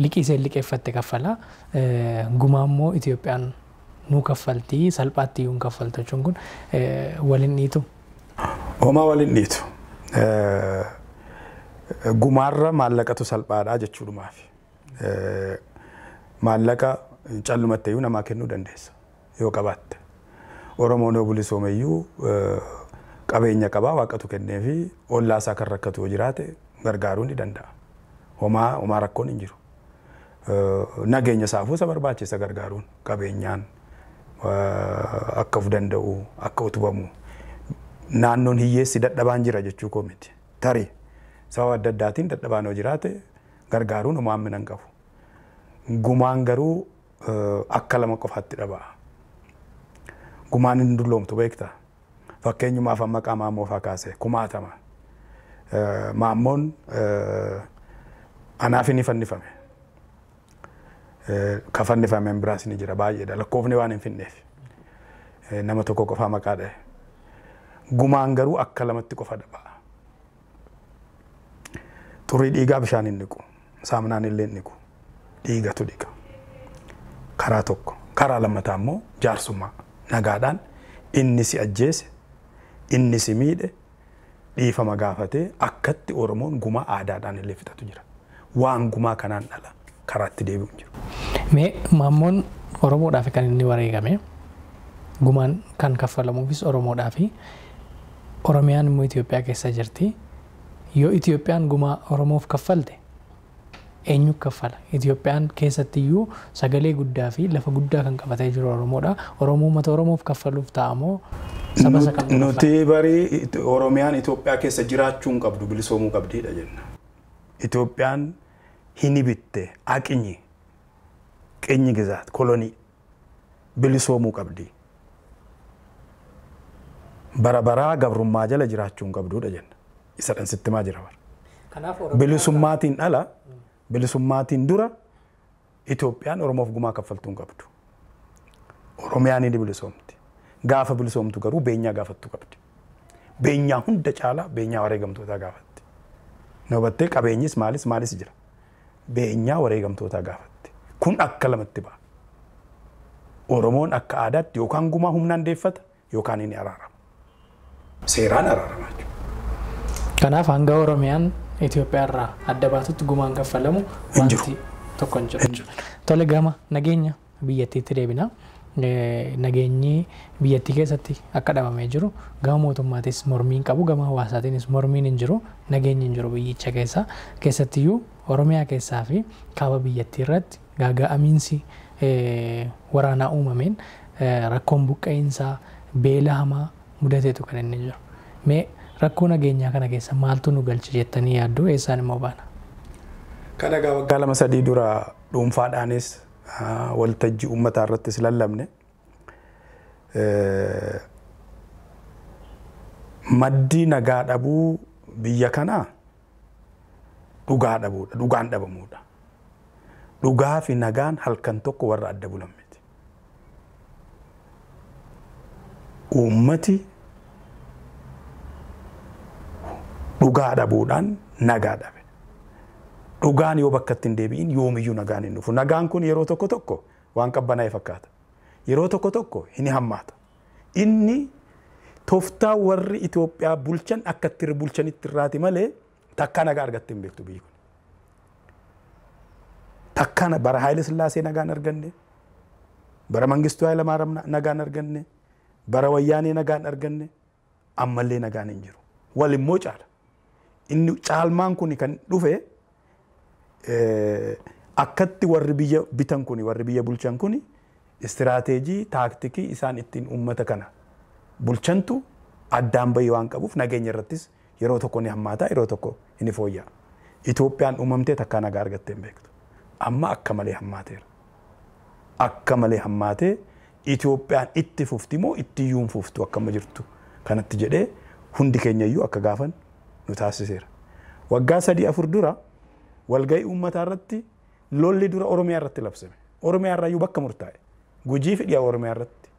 liqii liqeeffatte kaffala gumaa immoo Itiyoophiyaan nu kaffaltii salphaatti iyyuu hin kaffaltu jechuun kun waliin dhiitu. Homaa waliin dhiitu. Gumaarra maallaqatu salphaadha jechuudhumaafi. maallaqa callumatti iyyuu namaa kennuu dandeessa yoo qabaatte. Oromoon yoo bulisoome iyyuu qabeenya qabaa waaqatu kennee fi ollaa isaa kan rakkatu yoo jiraate gargaaruu ni danda'a. Homaa homaa rakkoon hin jiru. Nageenya isaafuu isa barbaachisa gargaaruun qabeenyaan akka of danda'u akka utubamu naannoon hiyyeessi dadhabaan jira jechuu koo miti. Tarii sababa adda addaatiin dadhabaan yoo jiraate gargaaruu namaa minan qabu. Gumaan garuu akka lama qofaatti dhaba'a. Gumaan hin dulloomtu beekta. Fakkeenyumaaf amma qaamaa moofaa kaase kumaatama. Maammoon anaaf ni fannifame. Ka fannifameen biraas ni jira baay'eedha. Lakkoofni waan hin finneef. Nama tokko qofaa maqaa dha'e. Gumaan garuu akka lamatti qofa dhaba'a. Turii dhiigaa bishaan hin dhiqu. saamunaan illee dhiqu dhiigatu dhiqa. Karaa tokko karaa lammataa immoo jaarsummaa nagaadhaan inni si ajjeese inni si miidhe dhiifama gaafatee akkatti Oromoon gumaa aadaadhaan illee fixatu jira. Waan gumaa kanaan dhala karaatti deebi'u jiru. Mee maammoon Oromoodhaaf kan inni wareegame gumaan kan kaffalamuufis Oromoodhaafi Oromiyaan immoo Itoophiyaa keessa jirti. Yoo Itoophiyaan gumaa Oromoof kaffalte eenyu kaffala Itoophiyaan keessatti iyyuu sagalee guddaa fi lafa guddaa kan qabatee jiru Oromoodha. Oromoo uummata Oromoof kaffaluuf ta'a taamoo nuti barii Oromiyaan Itoophiyaa keessa jiraachuun qabdu bilisoomuu qabdiidha jenna. Itoophiyaan hin ibitte aqinyi qinyi gizaat kolonii bilisoomuu qabdi. Bara baraa gabrummaa jala jiraachuun qabduudha jenna. Isa dhansitti maa jira bara. Bilisummaatiin ala. bilisummaatiin dura Itoophiyaan Oromoof gumaa kaffaltuun qabdu. Oromiyaaniin bilisoomti. Gaafa bilisoomtu garuu beenyaa gaafattu qabdi. Beenyaa hunda caalaa beenyaa wareegamtootaa gaafatti. Nobattee qabeenyis maalis maalis jira. Beenyaa wareegamtootaa gaafatti. Kun akka lamatti ba'a. Oromoon akka aadaatti yookaan gumaa humnaan deeffata yookaan inni araarama. Seeraan araaramaa jechuudha. Kanaaf hanga Oromiyaan Itoophiyaa irraa adda baatutti gumaan kaffalamu wanti tokko hin jiru. Tole gama nageenya biyyattiitti deebina. Nageenyi biyyattii keessatti akka dhabamee jiru gama mootummaatis mormiin qabu gama hawaasaatiinis mormiin hin jiru nageenyi hin jiru biyyicha keessa keessattiyyuu Oromiyaa keessaa fi kaaba biyyattii irratti gaaga'amiinsi waraanaa uumameen rakkoon buqqa'insaa beela hamaa mudateetu kan inni jiru. Mee rakkoo nageenyaa kana keessa maaltu nu galche jettanii yaaddu eessaan immoo baana. Kan egaa waggaa lama sadii dura dhuunfaadhaanis waltajjii uummataa irrattis lallabne maddi nagaa dhabuu biyya kanaa dhugaa dhabuudha dhugaan dhabamuudha. Dhugaa fi nagaan halkan tokko warra adda bulan miti. Uummati dhugaa dhabuudhaan nagaa dhabe. Dhugaan yoo bakkatti ittiin deebi'in yoomiyyuu nagaan hin dhufu. Nagaan kun yeroo tokko tokko waan qabbanaa fakkaata. Yeroo tokko tokko hin hammaata. Inni tooftaa warri Itoophiyaa bulchan akka itti bulchanitti irraati malee takka nagaa argatti hin beektu biyyi kun. Takka bara Haayile Sillaasee nagaan arganne, bara Mangistuu Hayilamaariyaam nagaan arganne, bara Wayyaanee nagaan arganne, ammallee nagaan hin jiru. Wal immoo caala. inni caalmaan kuni kan dhufe akkatti warri biyya bitan kuni warri biyya bulchan kuni istiraateejii taaktikii isaan ittiin uummata kana bulchantu addaan bahii waan qabuuf nageenya irrattis yeroo tokko ni hammaataa yeroo tokko ni fooyya. Itoophiyaan uumamtee takkaa nagaa argattee hin beektu. Amma akka malee hammaateera. Akka malee hammaatee Itoophiyaan itti fufti itti iyyuun hin fuftu akka jirtu kanatti jedhee hundi keenya iyyuu akka gaafan nu taasiseera. Waggaa sadii afur dura walgahii uummataa irratti lolli dura Oromiyaa irratti labsame. Oromiyaa irraayyuu bakka murtaa'e. Gujii fidhiyaa Oromiyaa irratti.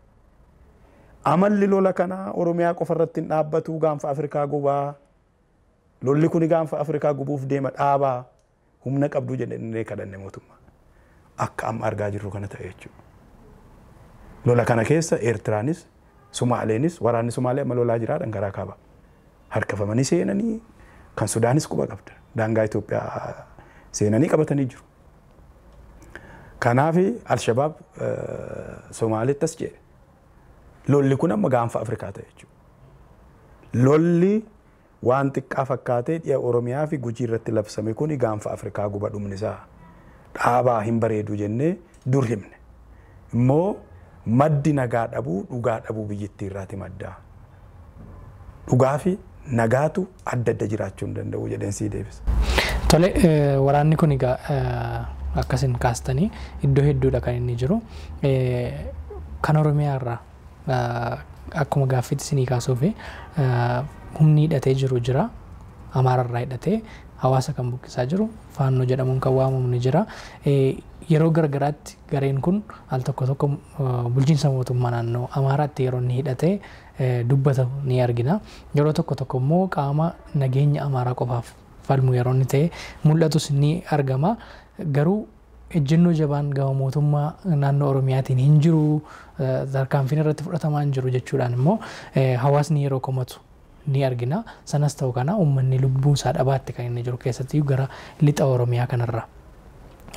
Amalli lola kanaa Oromiyaa qofa irratti dhaabbatu gaanfa Afrikaa gubaa. Lolli kun gaanfa Afrikaa gubuuf deema dhaabaa. Humna qabduu jedhanii kadhanne mootummaa. Akka amma argaa jirru kana ta'e jechuudha. Lola kana keessa Eertiraanis Sumaaleenis waraanni Sumaalee amma lolaa jiraadhaan garaa kaabaa. harkafamanii seenanii kan Sudaanis quba qabda. Daangaa Itoophiyaa seenanii qabatanii jiru. Kanaaf Alshabaab eh, Somaaliitti as jedhe. Lolli kun amma gaanfa Afrikaa ta'e Lolli waan xiqqaa fakkaatee dhiya Oromiyaafi Gujii irratti labsame kun gaanfa Afrikaa guba dhumnisaa dhaabaa hin bareedu jennee dur himne. Immoo maddi nagaa dhabuu dhugaa dhabuu biyyittii maddaa. nagaatu adda adda jiraachuu hin danda'u jedheen sii deebisa. Tole eh, waraanni kun egaa eh, akkasin kaastanii iddoo hedduudha kan inni jiru. Eh, kan Oromiyaa irraa akkuma gaaffitti sinii kaasuufi humni hidhatee jiru jira. Amaararraa hidhatee hawaasa kan buqqisaa jiru faannoo jedhamuun kan waamamu ni jira. Eh, yeroo gargaraatti gareen kun al tokko tokko eh, bulchiinsa mootummaa naannoo Amaaraatti yeroo hidhatee eh, dubbatamu ni argina. Yeroo tokko tokko immoo qaama nageenya Amaaraa qofaaf falmu yeroo inni ta'e mul'atus ni argama. Garuu ejjennoo jabaan gama mootummaa naannoo Oromiyaatiin hin jiru tarkaanfiin irratti fudhatamaa jiru jechuudhaan immoo hawaasni yeroo komatu ni argina sanas ta'u kana uummanni lubbuu isaa dhabaatti kan inni jiru keessatti gara lixa oromiyaa kanarra.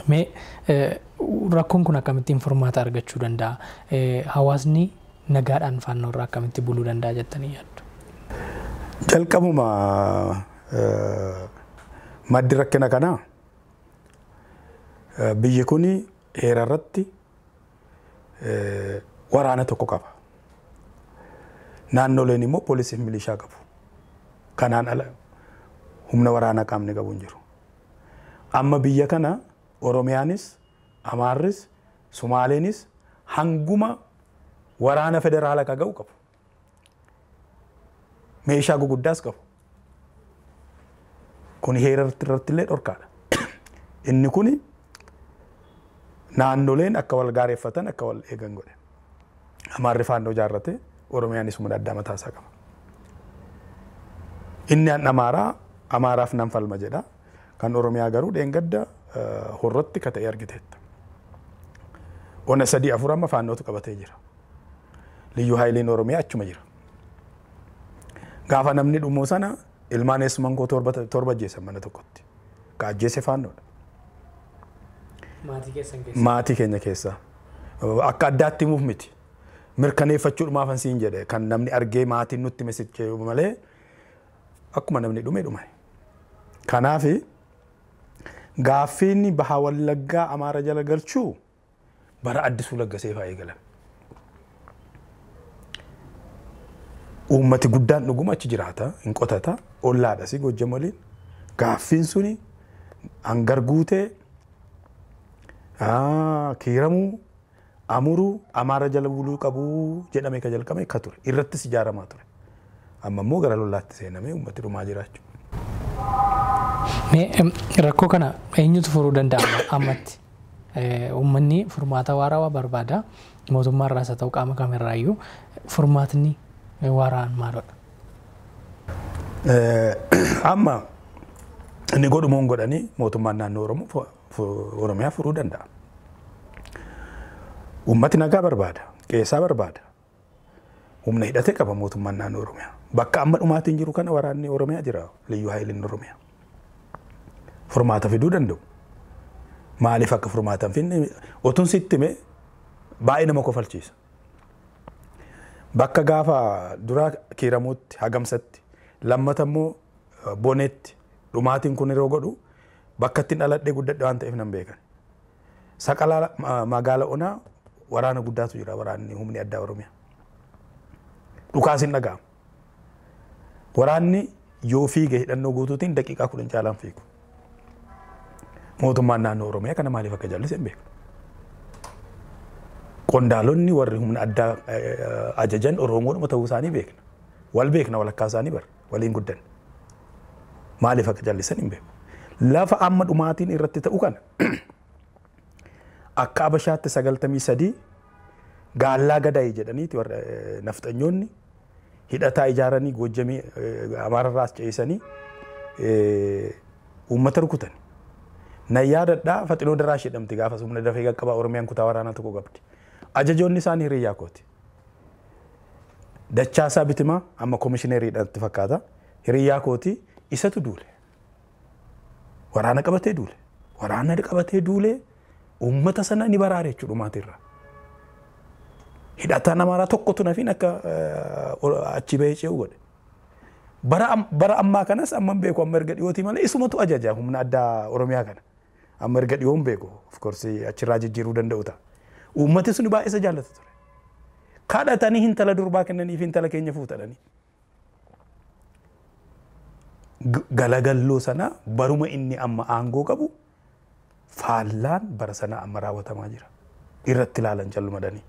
Mee eh, rakkoon kun akkamittiin furmaata argachuu danda'a? Eh, hawaasni nagaadhaan faannoorraa akkamitti buluu danda'a jettanii yaaddu? Jalqabuma eh, maddi rakkina kana biyyi kun heera irratti waraana tokko qaba. naannoleen immoo poolisiif milishaa qabu. Kanaan ala humna waraanaa qaamni qabu hin jiru. Amma biyya kana Oromiyaanis, Amaarris, Sumaaleenis hanguma waraana federaala kaga'u qabu. Meeshaa guguddaas qabu. Kun heerarratti irrattillee dhorkaadha. Inni kuni naannoleen akka wal gaareeffatan akka wal eegan godhe. Amaarri faandoo jaarrate. Oromiyaanis humna adda mataasaa qaba. Inni aan Amaaraa Amaaraaf nan falma jedha. Kan Oromiyaa garuu dheengadda horratti kata'ee argiteetta. Ona sadii afur amma faannootu qabatee jira. Liyyuu haayiliin Oromiyaa achuma jira. Gaafa namni dhumuu sana ilmaan eessumaan koo torba ajjeesan mana tokkotti. Ka ajjeese faannoodha. Maatii keenya keessaa. Akka addaatti muuf miti. mirkaneeffachuudhumaafan siin jedhe kan namni argee maatiin nutti misichee malee akkuma namni dhume dhumaa. Kanaafi gaaffiin baha wallaggaa amaara jala galchuu bara addisuu laggasee fa'aa galan. Ummati guddaan dhuguma achi jiraata hin qotata ollaadha si gojjam waliin gaaffiin suni hangar guutee kiiramuu amuruu amaara jala buluu qabuu jedhamee ka jalqabe ka ture irrattis ijaaramaa ture amma immoo gara lolaatti seenamee uummati dhumaa jiraachuu. Rakkoo kana eenyutu furuu danda'ama ammatti eh, uummanni furmaata waarawaa barbaada mootummaa irraas haa ta'u qaama kamirraayyuu furmaatni waaraan maalodha. Eh, amma inni godhumoon hin godhanii mootummaan naannoo Oromiyaa furuu danda'a. Uummati nagaa barbaada. Qeessaa barbaada. Humna hidhate qaba mootummaan naannoo Oromiyaa. Bakka amma dhumaatiin jiru kana waraanni Oromiyaa jiraa. Liyyuu haayiliin Oromiyaa. Furmaata fiduu danda'u. Maaliif akka furmaatan finne otuun sitti mee baay'ee nama kofalchiisa. Bakka gaafa duraa kiiramuutti hagamsatti lammata immoo eh, boneetti dhumaatiin kun yeroo godhu bakka ittiin dhaladhee guddadhe waan ta'eef nan beekan. Saqalaa magaala onaa waraana guddaatu jira waraanni humni addaa oromiyaa dhukaas hin dhaga'amu. Waraanni yoo fiige hidhannoo guutuutiin daqiiqaa kudhan caalaan fiigu. Mootummaan naannoo Oromiyaa kana maaliif akka jaallis hin beeku. Qondaalonni warri humna addaa ajajan Oromoodhuma ta'uu isaanii beekna. Wal beekna walakkaa isaanii bara waliin guddan. Maaliif akka jaallisan hin beeku. Lafa amma dhumaatiin irratti ta'u kana akka Abashaatti sagaltamii sadii gaallaa gadaa jedhaniiti warra eh, hidhataa ijaaranii gojjamii eh, Amaararraas ceesanii eh, uummata rukutan. Nayyaa dadhaa Faxinoo Daraash jedhamti gaafas humna dafee qaqqabaa Oromiyaan kutaa waraanaa tokko qabdi. Ajajoonni isaanii hiriyaa kooti. Dachaasaa Bitimaa amma koomishineeriidhaatti fakkaata. Hiriyaa kooti isatu duule. Waraana qabatee duule. Waraana qabatee duule uummata sana ni baraara jechuudha ummaatirra. Hidhataan amaaraa tokkotu nafiin akka eh, achi bahee ce'u godhe. Bara ammaa kanas amma hin beeku amma erga dhiyooti malee isumatu ajaja humna addaa Oromiyaa kana. Amma erga dhiyoo hin beeku of course achirraa jijjiiruu danda'u ta'a. Uummati sun baay'ee isa jaallatu ture. Kadhatanii hintala durbaa kennanii fi hintala keenya fuutadhanii. Galagalloo sana baruma inni amma aangoo qabu faallaan bara sana amma raawwatamaa jira. Irratti ilaalan callumadanii.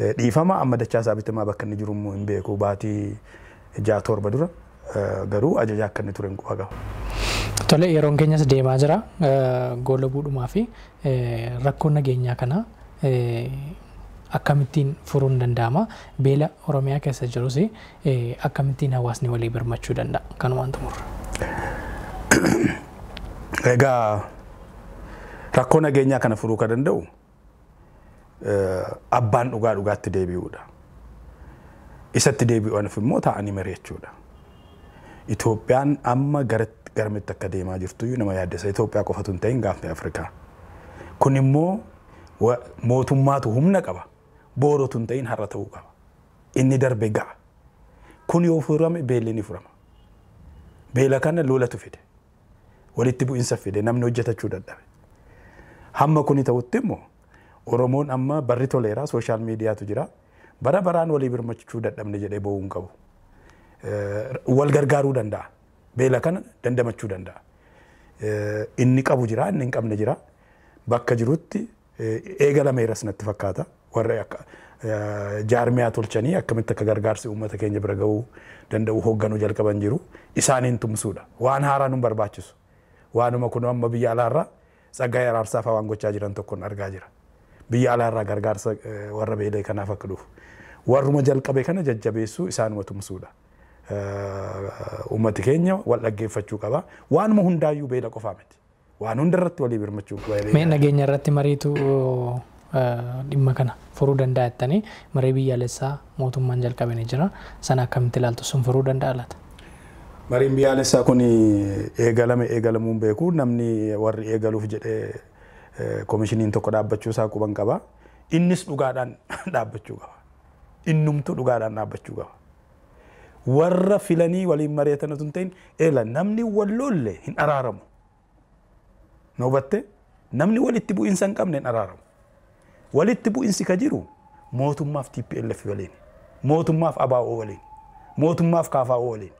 Eh, dhiifama amma dachaasaa bitimaa bakka inni jiru hin beeku baatii ja'a torba dura eh, garuu ajajaa akka inni ture hin qaba. yeroon keenyas deemaa jira eh, goola buudhumaa fi rakkoon nageenyaa kana akkamittiin furuu danda'ama beela oromiyaa keessa jirus akkamittiin hawaasni walii birmachuu danda'a kan waan tumurra. Egaa rakkoo nageenyaa kana furuu kan danda'u abbaan dhugaa dhugaatti deebi'uudha. Isatti deebi'uudhaaf immoo taa'anii mari'achuudha. Itoophiyaan amma garamitti akka deemaa jirtuyyuu nama yaaddisa. Itoophiyaa qofatu hin ta'in gaafa Afrikaa. Kun immoo mootummaatu humna qaba. Boorotu tun ta'in har'a ta'uu qaba. Inni darbe ga'a. Kun yoo furame beelli ni furama. Beela kana lolatu fide. Walitti bu'iinsa fide namni hojjetachuu dadhabe. Hamma kuni ta'utti immoo Oromoon amma barri toleera sooshaal miidiyaatu jira. Bara baraan walii birmachuu dadhabne jedhee ba'uu hin qabu. Eh, wal gargaaruu danda'a. Beela kana dandamachuu danda'a. Eh, inni qabu jira, inni hin qabne jira. Bakka jirutti eh, eega lameeras natti fakkaata. Warra akka jaarmiyaa tolchanii akkamitti akka gargaarsi uummata keenya bira ga'uu danda'u hoogganuu jalqaban jiru. Isaaniin tumsuudha. Waan haaraan hin barbaachisu. Waanuma kun amma biyya alaarraa Tsaggaa'ee araarsaafaa waan gochaa jiran tokkoon argaa jira. Biyya alaarraa gargaarsa warra beela'e kanaaf akka dhufu. Warruma jalqabe kana jajjabeessuu isaanuma tumsuudha. Uummati keenya wal dhaggeeffachuu qaba. Waanuma hundaayyuu beela qofaa miti. Waan hundarratti walii birmachuu qaba. Mee nageenya irratti mariitu dhimma kana furuu danda'a jettanii marii biyyaalessaa mootummaan jalqabee ni jira. Sana akkamitti ilaaltu sun furuu danda'a laata? Mariin biyyaalessaa kun eegalame eegalamuun beeku namni warri eegaluuf jedhee eh, koomishiniin tokko dhaabbachuu isaa quban qaba. Innis dhugaadhaan *laughs* dhaabbachuu qaba. Innumtuu dhugaadhaan dhaabbachuu qaba. Warra filanii waliin mareetan otoo hin ta'in eela namni wallolle hin araaramu. Na hubatte namni walitti bu'iinsa hin qabne hin araaramu. Walitti bu'iinsi ka jiru mootummaaf TPLF waliin mootummaaf ABO waliin mootummaaf KFO waliin.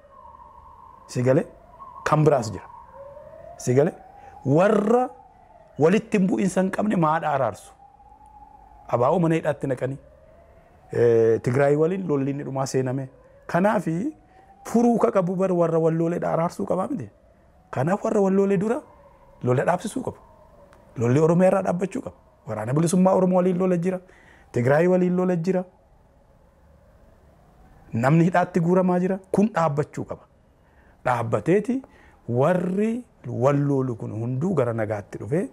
si kan biraas jira si warra walitti hin bu'iinsa hin qabne maadha araarsu abaa'o mana hidhaatti naqanii eh, Tigraay waliin lolli inni dhumaa seename kanaafi furuu ka qabu bar warra wallooleedha araarsuu qabaa miti kanaaf warra walloolee dura lola dhaabsisuu qabu lolli Oromiyaa irraa dhaabbachuu qabu waraana bilisummaa Oromoo waliin lola jira Tigraay waliin lola jira namni hidhaatti guuramaa jira kun dhaabbachuu qaba dhaabbateeti warri wal kun hunduu gara nagaatti dhufee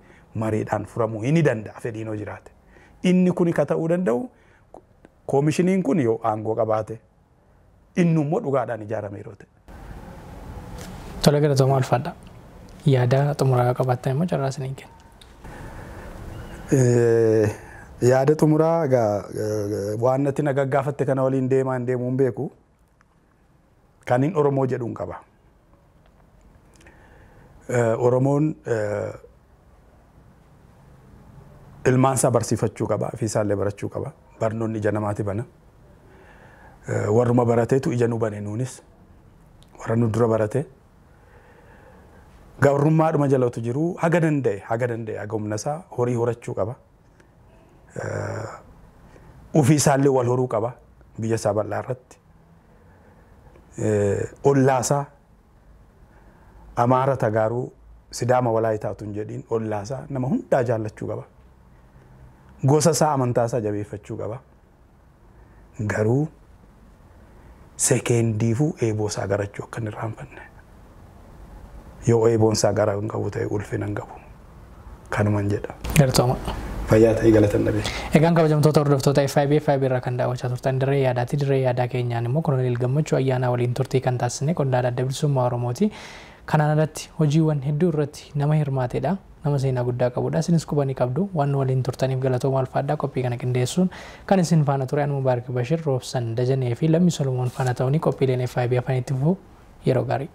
dhaan furamuu ni danda'a fedhiinoo jiraate. Inni kun ka ta'uu danda'u koomishiniin kun yoo aangoo qabaate inni immoo dhugaadhaan ijaarame yeroo ta'e. Tola galatooma alfaadha. Yaada xumuraa qabaattan immoo carraa isiniin kenna. Yaada xumuraa na gaggaafatte kana waliin deemaa hin deemuun beeku kan Oromoo jedhuun qaba. Oromoon ilmaansaa barsiifachuu qaba. Ofiisaallee barachuu qaba. Barnoonni ija namaati bana. Warruma barateetu ija nu bane nuunis. Warra nu dura barate. Gaarrummaadhuma jalatu jiru haga danda'e haga danda'e haga humna isaa horii horachuu qaba. Ofiisaallee wal horuu qaba biyya isaa bal'aa irratti. Ollaasaa Amaara gaaruu Sidaama Walaayitaa tun jedhiin ollaasaa nama hundaa jaallachuu qaba. Gosa isaa amantaasaa jabeeffachuu qaba. Garuu sekendiifuu eeboosaa garachuu akka hin irraanfanne. Yoo eeboonsaa gara hin qabu ta'e ulfina hin qabu. Kanuman jedha. Galtooma. Fayyaa ta'ee galatan dhabe. Egaan kabajamtoota hordoftoota FIB FIB irraa kan daawwachaa turtan dirree yaadaati dirree yaadaa keenyaan immoo koloneel gammachuu ayyaanaa waliin turtii kan taasine taasisne qondaala dablisummaa Oromooti. Kanaan irratti hojiiwwan hedduu irratti nama hirmaateedha. Nama seenaa guddaa qabudha. Isinis qubanii qabdu. Waan waliin turtaniif galatooma alfaadha qophii kana qindeessuun kan isin faana ture Anummaa Baarkii Bashir, Roobsan Dajanee fi Lammii Solomoon faana ta'uuni qophiileen FIB afanitti fufu yeroo gaari.